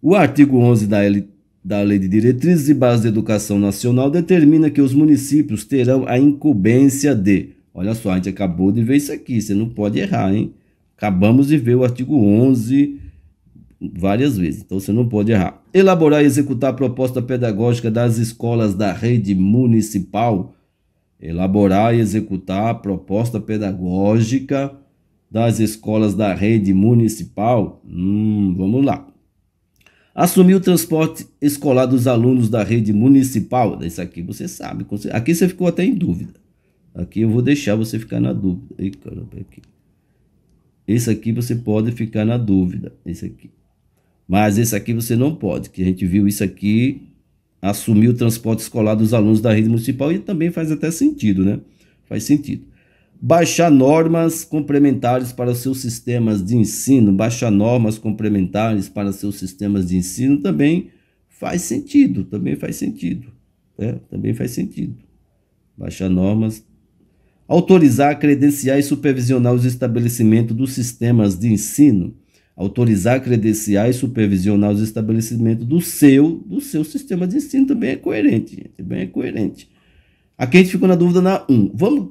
O artigo 11 da, L, da Lei de Diretrizes e Bases da Educação Nacional determina que os municípios terão a incumbência de. Olha só, a gente acabou de ver isso aqui, você não pode errar, hein? Acabamos de ver o artigo 11 várias vezes, então você não pode errar. Elaborar e executar a proposta pedagógica das escolas da rede municipal. Elaborar e executar a proposta pedagógica das escolas da rede municipal. Hum, vamos lá. Assumir o transporte escolar dos alunos da rede municipal. Isso aqui você sabe. Aqui você ficou até em dúvida. Aqui eu vou deixar você ficar na dúvida. caramba, é aqui. Esse aqui você pode ficar na dúvida. Esse aqui. Mas esse aqui você não pode, que a gente viu isso aqui assumir o transporte escolar dos alunos da rede municipal e também faz até sentido, né? Faz sentido. Baixar normas complementares para seus sistemas de ensino, baixar normas complementares para seus sistemas de ensino também faz sentido, também faz sentido, né? Também faz sentido. Baixar normas autorizar, credenciar e supervisionar os estabelecimentos dos sistemas de ensino autorizar, credenciar e supervisionar os estabelecimentos do seu, do seu sistema de ensino também é coerente, gente, também é coerente. Aqui a gente ficou na dúvida na 1. Vamos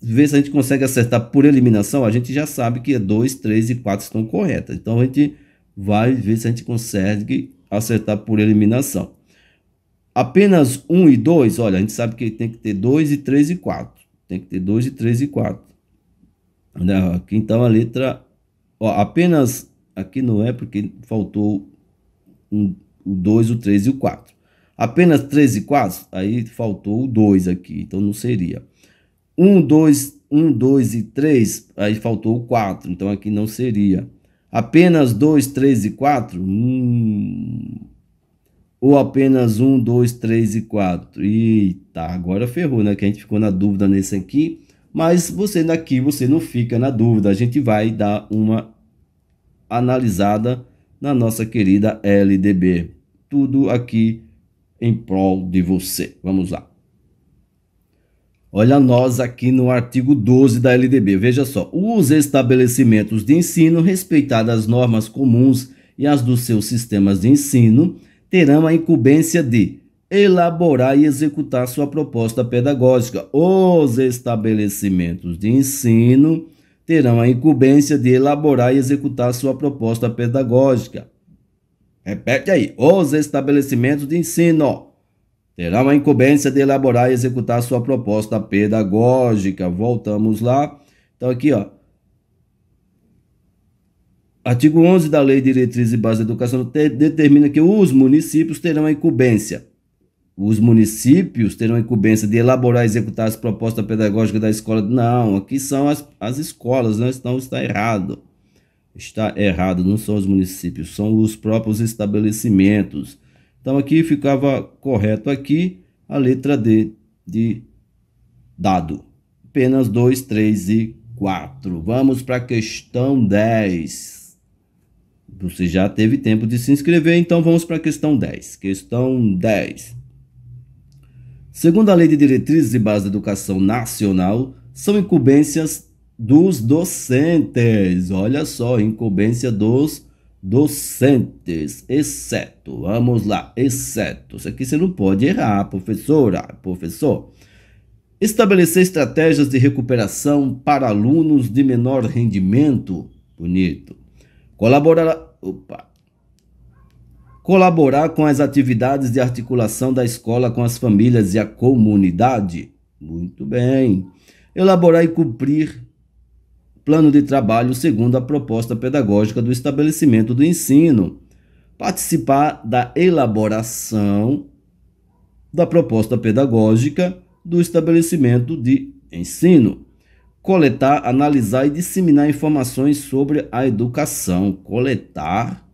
ver se a gente consegue acertar por eliminação. A gente já sabe que 2, é 3 e 4 estão corretas. Então a gente vai ver se a gente consegue acertar por eliminação. Apenas 1 e 2, olha, a gente sabe que tem que ter 2 e 3 e 4. Tem que ter 2 e 3 e 4. Né, aqui então a letra. Ó, apenas Aqui não é porque faltou um, o 2, o 3 e o 4. Apenas 3 e 4, aí faltou o 2 aqui, então não seria. 1, 2, 1, 2 e 3, aí faltou o 4, então aqui não seria. Apenas 2, 3 e 4, hum, ou apenas 1, 2, 3 e 4. Eita, agora ferrou, né? Que a gente ficou na dúvida nesse aqui. Mas você daqui, você não fica na dúvida. A gente vai dar uma analisada na nossa querida LDB. Tudo aqui em prol de você. Vamos lá. Olha nós aqui no artigo 12 da LDB. Veja só, os estabelecimentos de ensino respeitadas as normas comuns e as dos seus sistemas de ensino terão a incumbência de elaborar e executar sua proposta pedagógica. Os estabelecimentos de ensino terão a incumbência de elaborar e executar sua proposta pedagógica. Repete aí. Os estabelecimentos de ensino terão a incumbência de elaborar e executar sua proposta pedagógica. Voltamos lá. Então, aqui, ó. Artigo 11 da Lei de e Base da Educação determina que os municípios terão a incumbência os municípios terão a incumbência de elaborar e executar as propostas pedagógicas da escola. Não, aqui são as, as escolas, não estão está errado. Está errado, não são os municípios, são os próprios estabelecimentos. Então aqui ficava correto aqui a letra D de dado. Apenas 2, 3 e 4. Vamos para a questão 10. Você já teve tempo de se inscrever, então vamos para a questão 10. Questão 10. Segundo a Lei de Diretrizes e Bases da Educação Nacional, são incumbências dos docentes. Olha só, incumbência dos docentes, exceto, vamos lá, exceto. Isso aqui você não pode errar, professora, professor. Estabelecer estratégias de recuperação para alunos de menor rendimento. Bonito. Colaborar, opa, colaborar com as atividades de articulação da escola com as famílias e a comunidade. Muito bem. Elaborar e cumprir plano de trabalho segundo a proposta pedagógica do estabelecimento do ensino. Participar da elaboração da proposta pedagógica do estabelecimento de ensino. Coletar, analisar e disseminar informações sobre a educação. Coletar,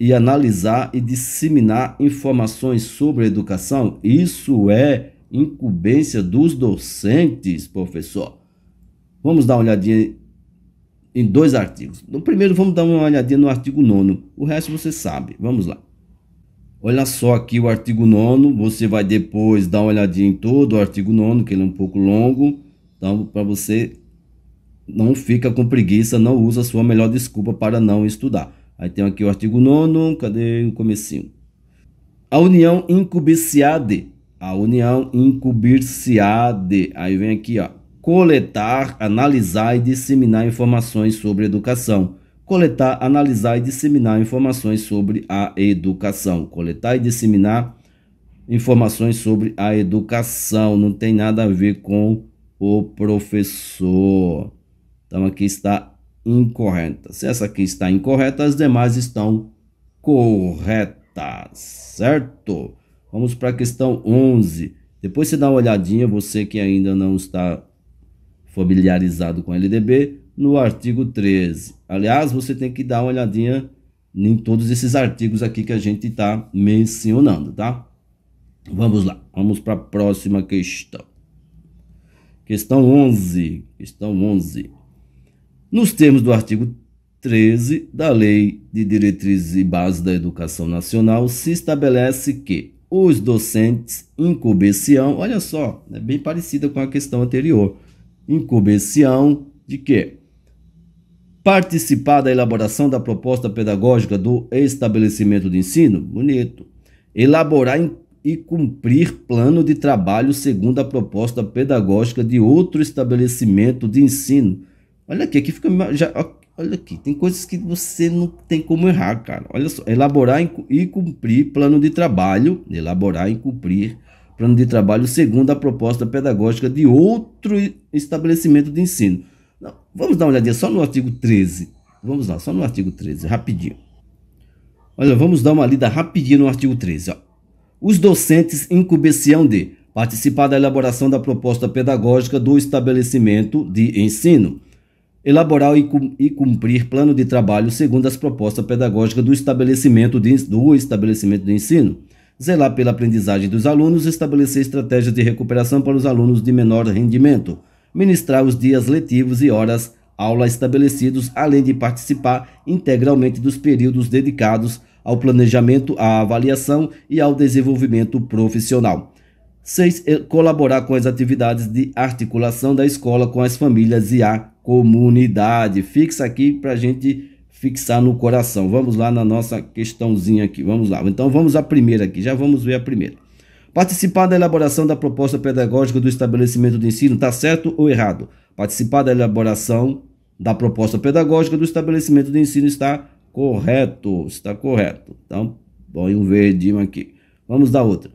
e analisar e disseminar informações sobre educação. Isso é incumbência dos docentes, professor. Vamos dar uma olhadinha em dois artigos. No primeiro, vamos dar uma olhadinha no artigo 9. O resto você sabe. Vamos lá. Olha só aqui o artigo 9. Você vai depois dar uma olhadinha em todo o artigo 9, que ele é um pouco longo. Então, para você não fica com preguiça, não usa a sua melhor desculpa para não estudar. Aí tem aqui o artigo 9, cadê o comecinho? A união incubiciade. A união incubiciade. Aí vem aqui, ó. Coletar, analisar e disseminar informações sobre educação. Coletar, analisar e disseminar informações sobre a educação. Coletar e disseminar informações sobre a educação. Não tem nada a ver com o professor. Então aqui está incorreta. Se essa aqui está incorreta, as demais estão corretas, certo? Vamos para a questão 11. Depois você dá uma olhadinha, você que ainda não está familiarizado com LDB, no artigo 13. Aliás, você tem que dar uma olhadinha em todos esses artigos aqui que a gente está mencionando, tá? Vamos lá, vamos para a próxima questão. Questão 11, questão 11 nos termos do artigo 13 da Lei de Diretrizes e Bases da Educação Nacional, se estabelece que os docentes incumbir olha só, é bem parecida com a questão anterior, incumbir de que participar da elaboração da proposta pedagógica do estabelecimento de ensino, bonito, elaborar e cumprir plano de trabalho segundo a proposta pedagógica de outro estabelecimento de ensino, Olha aqui, aqui fica. Já, olha aqui, tem coisas que você não tem como errar, cara. Olha só, elaborar e cumprir plano de trabalho. Elaborar e cumprir plano de trabalho segundo a proposta pedagógica de outro estabelecimento de ensino. Não, vamos dar uma olhadinha só no artigo 13. Vamos lá, só no artigo 13, rapidinho. Olha, vamos dar uma lida rapidinho no artigo 13. Ó. Os docentes incumbeciam de participar da elaboração da proposta pedagógica do estabelecimento de ensino elaborar e cumprir plano de trabalho segundo as propostas pedagógicas do estabelecimento de, do estabelecimento de ensino, zelar pela aprendizagem dos alunos, estabelecer estratégias de recuperação para os alunos de menor rendimento, ministrar os dias letivos e horas aula estabelecidos, além de participar integralmente dos períodos dedicados ao planejamento, à avaliação e ao desenvolvimento profissional. 6. Eh, colaborar com as atividades de articulação da escola com as famílias e a comunidade. Fixa aqui para a gente fixar no coração. Vamos lá na nossa questãozinha aqui. Vamos lá. Então vamos à primeira aqui. Já vamos ver a primeira. Participar da elaboração da proposta pedagógica do estabelecimento de ensino, está certo ou errado? Participar da elaboração da proposta pedagógica do estabelecimento de ensino está correto, está correto. Então, põe um verdinho aqui. Vamos dar outra.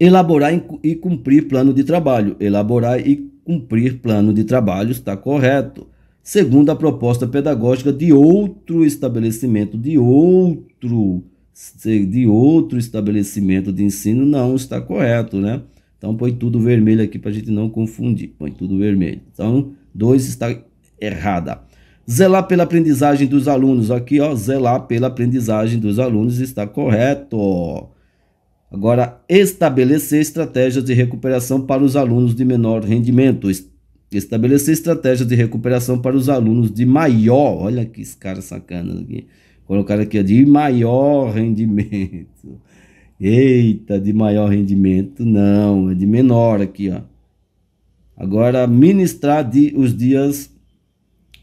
Elaborar e cumprir plano de trabalho. Elaborar e cumprir plano de trabalho está correto, segundo a proposta pedagógica de outro estabelecimento, de outro de outro estabelecimento de ensino não está correto, né? Então põe tudo vermelho aqui para a gente não confundir. Põe tudo vermelho. Então dois está errada. Zelar pela aprendizagem dos alunos aqui, ó, zelar pela aprendizagem dos alunos está correto. Agora, estabelecer estratégias de recuperação para os alunos de menor rendimento. Estabelecer estratégias de recuperação para os alunos de maior. Olha que cara sacana aqui. Colocaram aqui, de maior rendimento. Eita, de maior rendimento. Não, é de menor aqui, ó. Agora, ministrar de, os dias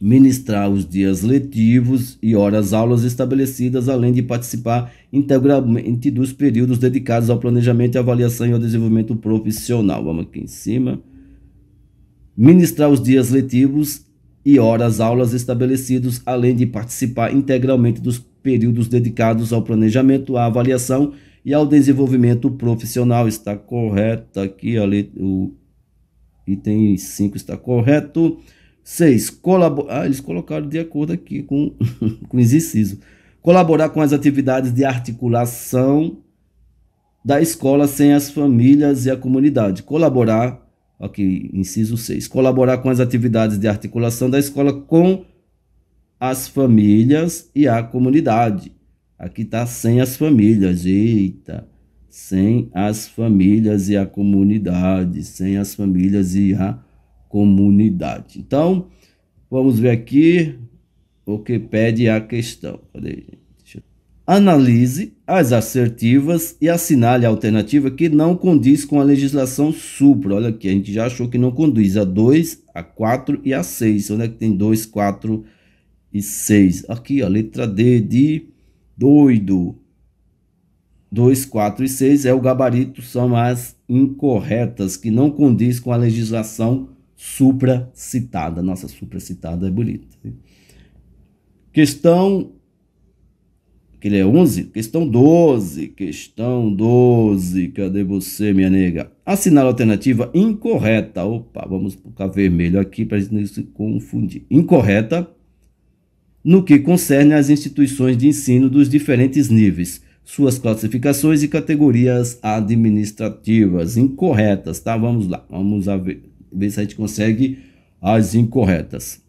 ministrar os dias letivos e horas aulas estabelecidas, além de participar integralmente dos períodos dedicados ao planejamento, avaliação e ao desenvolvimento profissional. Vamos aqui em cima. Ministrar os dias letivos e horas aulas estabelecidos, além de participar integralmente dos períodos dedicados ao planejamento, à avaliação e ao desenvolvimento profissional. Está correto aqui, letra o item 5 está correto. 6. Colabor... Ah, eles colocaram de acordo aqui com, com o exercício. Colaborar com as atividades de articulação da escola sem as famílias e a comunidade. Colaborar, aqui, inciso 6. Colaborar com as atividades de articulação da escola com as famílias e a comunidade. Aqui está sem as famílias. Eita! Sem as famílias e a comunidade. Sem as famílias e a comunidade comunidade. Então, vamos ver aqui o que pede a questão. Cadê, Analise as assertivas e assinale a alternativa que não condiz com a legislação supra. Olha aqui, a gente já achou que não condiz a 2, a 4 e a 6. Onde é que tem 2, 4 e 6? Aqui, a letra D de doido. 2, 4 e 6 é o gabarito, são as incorretas, que não condiz com a legislação supracitada. Nossa, supracitada é bonita. Questão que ele é 11? Questão 12. Questão 12. Cadê você, minha nega? Assinala a alternativa incorreta. Opa, vamos colocar vermelho aqui para a gente não se confundir. Incorreta no que concerne às instituições de ensino dos diferentes níveis, suas classificações e categorias administrativas. Incorretas, tá? Vamos lá, vamos ver ver se a gente consegue as incorretas.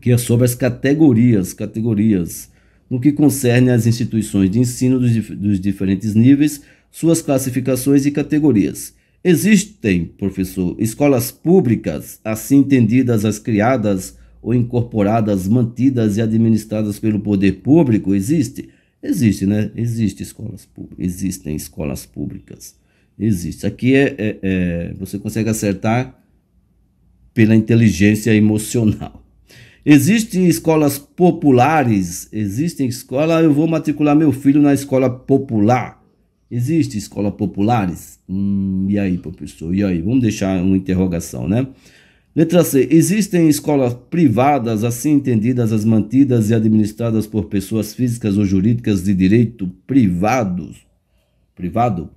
Que é sobre as categorias, categorias, no que concerne às instituições de ensino dos, dos diferentes níveis, suas classificações e categorias. Existem, professor, escolas públicas, assim entendidas as criadas ou incorporadas, mantidas e administradas pelo poder público? Existe? Existe, né? Existe escolas públicas. Existem escolas públicas. Existe. Aqui é, é, é você consegue acertar pela inteligência emocional. Existem escolas populares, existem escola, eu vou matricular meu filho na escola popular. Existe escola populares? Hum, e aí, professor? E aí? Vamos deixar uma interrogação, né? Letra C. Existem escolas privadas, assim entendidas, as mantidas e administradas por pessoas físicas ou jurídicas de direito privados, privado,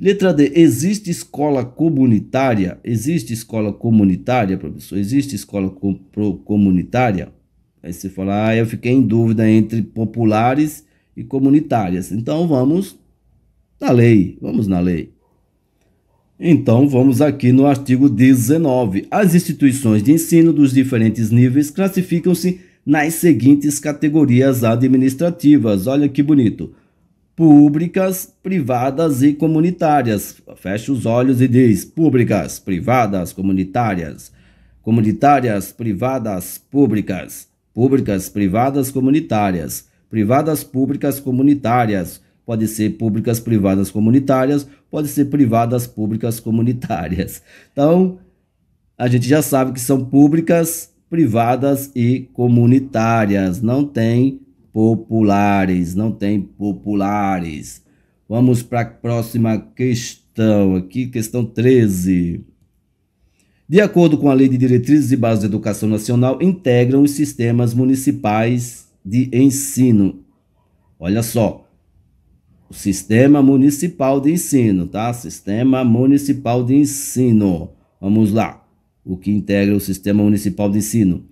Letra D. Existe escola comunitária? Existe escola comunitária, professor? Existe escola com, pro, comunitária? Aí você fala, ah, eu fiquei em dúvida entre populares e comunitárias. Então vamos na lei, vamos na lei. Então vamos aqui no artigo 19. As instituições de ensino dos diferentes níveis classificam-se nas seguintes categorias administrativas. Olha que bonito públicas, privadas e comunitárias. Fecha os olhos e diz: públicas, privadas, comunitárias, comunitárias, privadas, públicas, públicas, privadas, comunitárias, privadas, públicas, comunitárias. Pode ser públicas, privadas, comunitárias, pode ser privadas, públicas, comunitárias. Então, a gente já sabe que são públicas, privadas e comunitárias. Não tem populares, não tem populares. Vamos para a próxima questão, aqui, questão 13. De acordo com a Lei de Diretrizes e Bases de Educação Nacional, integram os sistemas municipais de ensino. Olha só, o Sistema Municipal de Ensino, tá? Sistema Municipal de Ensino. Vamos lá. O que integra o Sistema Municipal de Ensino?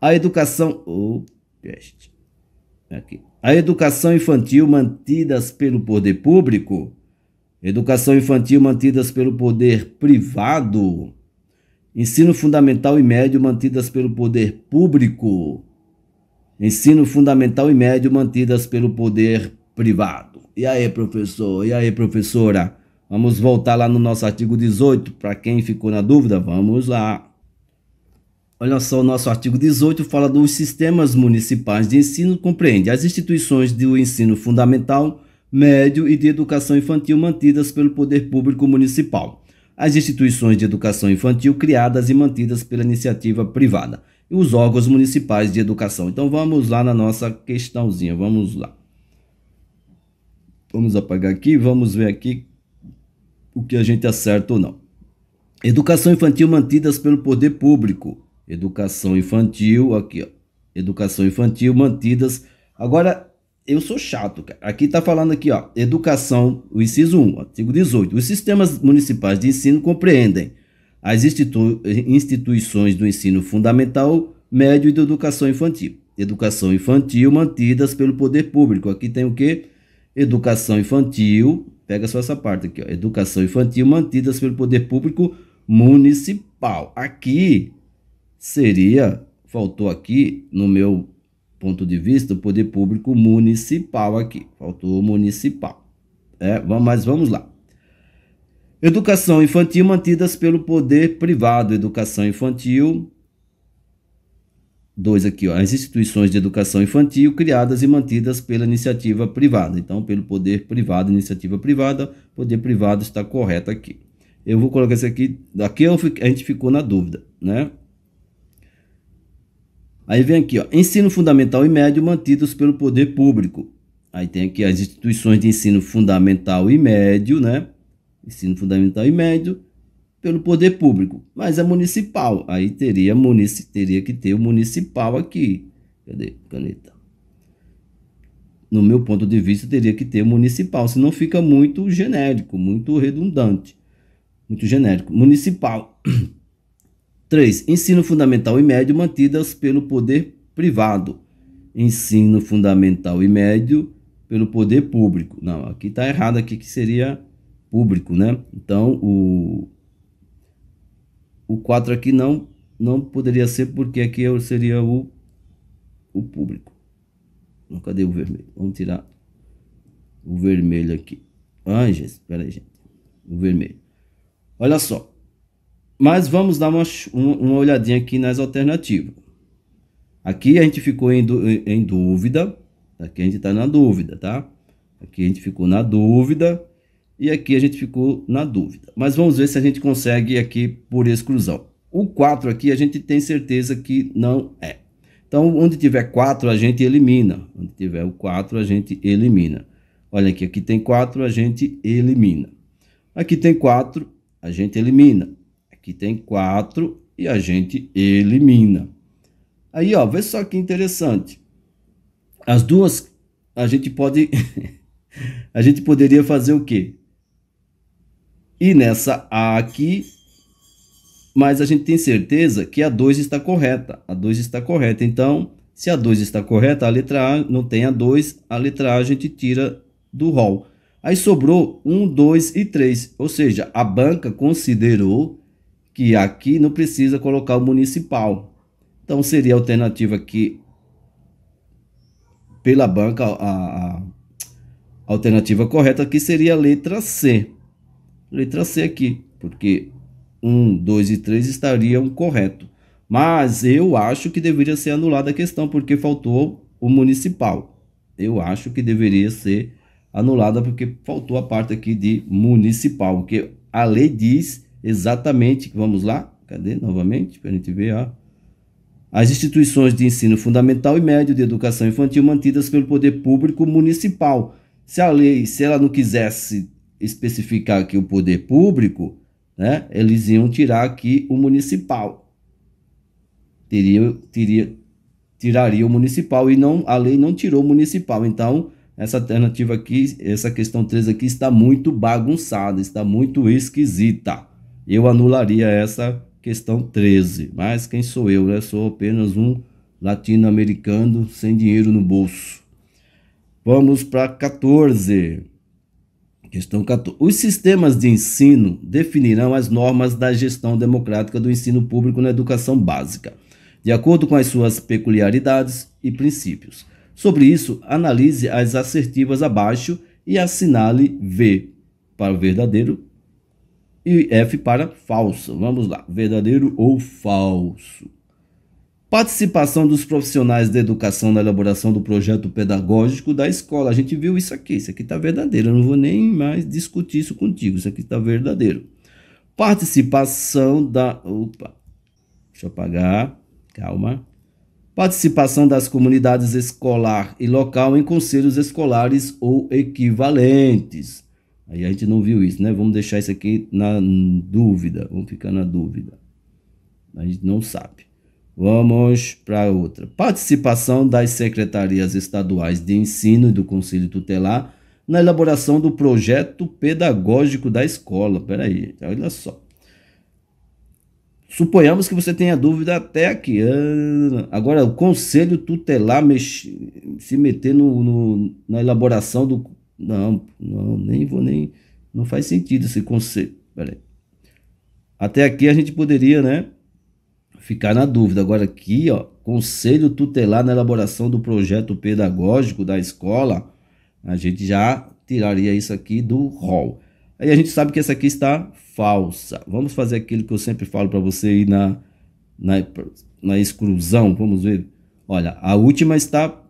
A educação. Oh, teste. Aqui. A educação infantil mantidas pelo poder público, educação infantil mantidas pelo poder privado, ensino fundamental e médio mantidas pelo poder público, ensino fundamental e médio mantidas pelo poder privado. E aí, professor? E aí, professora? Vamos voltar lá no nosso artigo 18. Para quem ficou na dúvida, vamos lá. Olha só, o nosso artigo 18 fala dos sistemas municipais de ensino, compreende as instituições do ensino fundamental, médio e de educação infantil mantidas pelo poder público municipal, as instituições de educação infantil criadas e mantidas pela iniciativa privada e os órgãos municipais de educação. Então vamos lá na nossa questãozinha, vamos lá. Vamos apagar aqui, vamos ver aqui o que a gente acerta ou não. Educação infantil mantidas pelo poder público educação infantil, aqui, ó, educação infantil mantidas. Agora, eu sou chato, cara. Aqui está falando aqui, ó, educação, o inciso 1, artigo 18. Os sistemas municipais de ensino compreendem as institu instituições do ensino fundamental, médio e da educação infantil. Educação infantil mantidas pelo poder público. Aqui tem o quê? Educação infantil, pega só essa parte aqui, ó. Educação infantil mantidas pelo poder público municipal. Aqui seria, faltou aqui, no meu ponto de vista, o poder público municipal aqui. Faltou municipal. É, mas vamos lá. Educação infantil mantidas pelo poder privado. Educação infantil. Dois aqui, ó, as instituições de educação infantil criadas e mantidas pela iniciativa privada. Então, pelo poder privado, iniciativa privada, poder privado está correto aqui. Eu vou colocar isso aqui. daqui eu, a gente ficou na dúvida, né? Aí vem aqui, ó, ensino fundamental e médio mantidos pelo poder público. Aí tem aqui as instituições de ensino fundamental e médio, né? Ensino fundamental e médio pelo poder público, mas é municipal. Aí teria munici teria que ter o municipal aqui. Cadê caneta? No meu ponto de vista, teria que ter o municipal, senão fica muito genérico, muito redundante. Muito genérico. Municipal. 3. Ensino fundamental e médio mantidas pelo poder privado. Ensino fundamental e médio pelo poder público. Não, aqui está errado aqui que seria público, né? Então o o 4 aqui não não poderia ser porque aqui seria o o público. Não, cadê o vermelho? Vamos tirar o vermelho aqui. Ah, gente, espera aí, gente. O vermelho. Olha só. Mas vamos dar uma, uma olhadinha aqui nas alternativas. Aqui a gente ficou em, em dúvida. Aqui a gente está na dúvida, tá? Aqui a gente ficou na dúvida. E aqui a gente ficou na dúvida. Mas vamos ver se a gente consegue aqui por exclusão. O 4 aqui a gente tem certeza que não é. Então, onde tiver 4, a gente elimina. Onde tiver o 4, a gente elimina. Olha aqui, aqui tem 4, a gente elimina. Aqui tem 4, a gente elimina que tem 4 e a gente elimina. Aí, ó, vê só que interessante. As duas a gente pode a gente poderia fazer o quê? E nessa A aqui, mas a gente tem certeza que a 2 está correta. A 2 está correta. Então, se a 2 está correta, a letra A não tem a 2, a letra A a gente tira do rol. Aí sobrou 1, um, 2 e 3. Ou seja, a banca considerou que aqui não precisa colocar o municipal. Então seria a alternativa aqui pela banca a, a alternativa correta aqui seria a letra C. Letra C aqui, porque 1, 2 e 3 estariam correto. Mas eu acho que deveria ser anulada a questão porque faltou o municipal. Eu acho que deveria ser anulada porque faltou a parte aqui de municipal, porque a lei diz exatamente, vamos lá, cadê novamente, para a gente ver, ó. As instituições de ensino fundamental e médio de educação infantil mantidas pelo poder público municipal. Se a lei, se ela não quisesse especificar aqui o poder público, né, eles iam tirar aqui o municipal. Teria, teria, tiraria o municipal e não a lei não tirou o municipal. Então, essa alternativa aqui, essa questão 3 aqui está muito bagunçada, está muito esquisita eu anularia essa questão 13. Mas quem sou eu, né? Sou apenas um latino-americano sem dinheiro no bolso. Vamos para 14. Questão 14. Os sistemas de ensino definirão as normas da gestão democrática do ensino público na educação básica, de acordo com as suas peculiaridades e princípios. Sobre isso, analise as assertivas abaixo e assinale V para o verdadeiro e F para falso. Vamos lá, verdadeiro ou falso. Participação dos profissionais da educação na elaboração do projeto pedagógico da escola. A gente viu isso aqui, isso aqui está verdadeiro. Eu não vou nem mais discutir isso contigo, isso aqui está verdadeiro. Participação da. Opa, deixa eu apagar, calma. Participação das comunidades escolar e local em conselhos escolares ou equivalentes. Aí a gente não viu isso, né? Vamos deixar isso aqui na dúvida. Vamos ficar na dúvida. A gente não sabe. Vamos para outra. Participação das secretarias estaduais de ensino e do Conselho Tutelar na elaboração do projeto pedagógico da escola. Peraí, olha só. Suponhamos que você tenha dúvida até aqui. Ah, agora, o conselho tutelar mex... se meter no, no, na elaboração do não, não, nem vou nem. Não faz sentido esse conceito. aí. Até aqui a gente poderia, né? Ficar na dúvida. Agora aqui, ó, conselho tutelar na elaboração do projeto pedagógico da escola, a gente já tiraria isso aqui do rol. Aí a gente sabe que essa aqui está falsa. Vamos fazer aquilo que eu sempre falo para você aí na, na, na exclusão. Vamos ver. Olha, a última está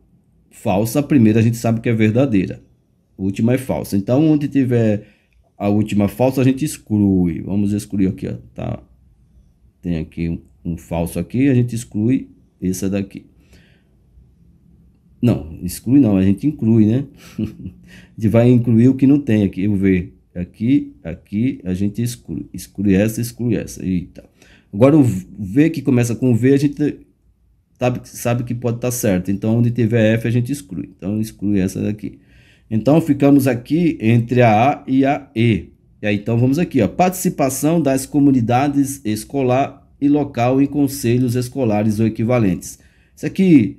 falsa, a primeira a gente sabe que é verdadeira última é falsa. Então, onde tiver a última falsa, a gente exclui. Vamos excluir aqui, ó, tá? Tem aqui um, um falso aqui, a gente exclui essa daqui. Não, exclui não, a gente inclui, né? a gente vai incluir o que não tem aqui, o V. Aqui, aqui, a gente exclui, exclui essa, exclui essa, eita. Agora o V que começa com V, a gente sabe, sabe que pode estar tá certo. Então, onde tiver F, a gente exclui. Então, exclui essa daqui. Então ficamos aqui entre a A e a E. E aí, então vamos aqui, ó, participação das comunidades escolar e local em conselhos escolares ou equivalentes. Isso aqui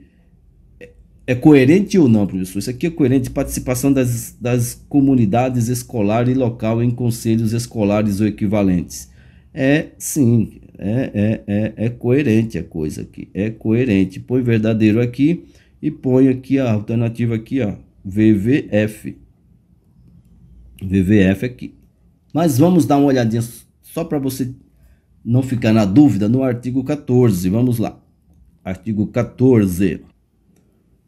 é coerente ou não, professor? Isso aqui é coerente, participação das, das comunidades escolar e local em conselhos escolares ou equivalentes. É, sim, é, é, é, é coerente a coisa aqui, é coerente. Põe verdadeiro aqui e põe aqui a alternativa aqui, ó, VVF. VVF aqui. Mas vamos dar uma olhadinha só para você não ficar na dúvida no artigo 14. Vamos lá. Artigo 14.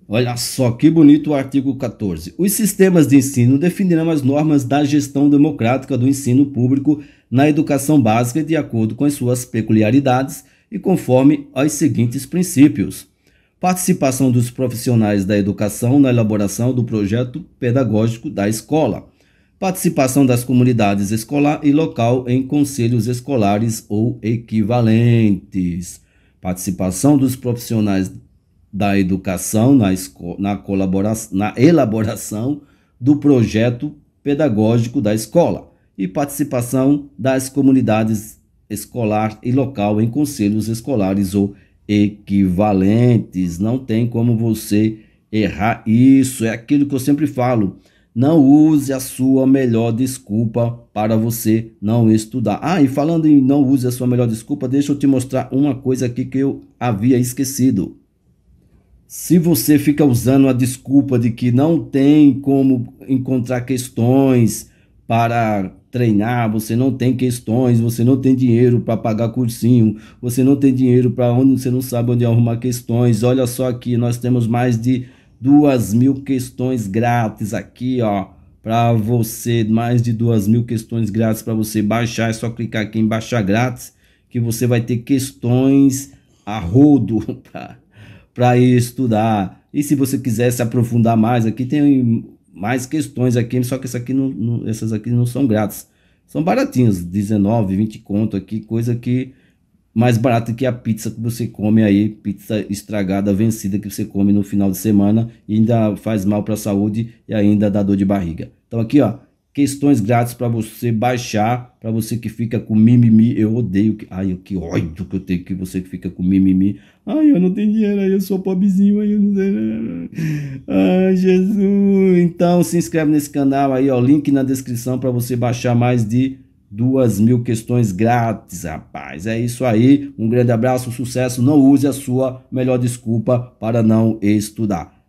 Olha só que bonito o artigo 14. Os sistemas de ensino definirão as normas da gestão democrática do ensino público na educação básica de acordo com as suas peculiaridades e conforme aos seguintes princípios: participação dos profissionais da educação na elaboração do projeto pedagógico da escola, participação das comunidades escolar e local em conselhos escolares ou equivalentes, participação dos profissionais da educação na, na, colaboração, na elaboração do projeto pedagógico da escola e participação das comunidades escolar e local em conselhos escolares ou equivalentes equivalentes. Não tem como você errar isso. É aquilo que eu sempre falo. Não use a sua melhor desculpa para você não estudar. Ah, e falando em não use a sua melhor desculpa, deixa eu te mostrar uma coisa aqui que eu havia esquecido. Se você fica usando a desculpa de que não tem como encontrar questões para treinar, você não tem questões, você não tem dinheiro para pagar cursinho, você não tem dinheiro para onde você não sabe onde arrumar questões. Olha só aqui, nós temos mais de duas mil questões grátis aqui, ó, para você, mais de duas mil questões grátis para você baixar. É só clicar aqui em baixar grátis que você vai ter questões a rodo para estudar. E se você quiser se aprofundar mais, aqui tem mais questões aqui, só que essa aqui não, não, essas aqui não são grátis. São baratinhos, 19, 20 conto aqui, coisa que mais barata que a pizza que você come aí, pizza estragada, vencida que você come no final de semana e ainda faz mal para a saúde e ainda dá dor de barriga. Então aqui, ó, questões grátis para você baixar, para você que fica com mimimi, eu odeio, que, ai, que ódio que eu tenho que você que fica com mimimi, ai, eu não tenho dinheiro, eu sou pobrezinho, ai, eu não tenho ai, Jesus, então se inscreve nesse canal aí, ó, link na descrição para você baixar mais de duas mil questões grátis, rapaz, é isso aí, um grande abraço, sucesso, não use a sua melhor desculpa para não estudar.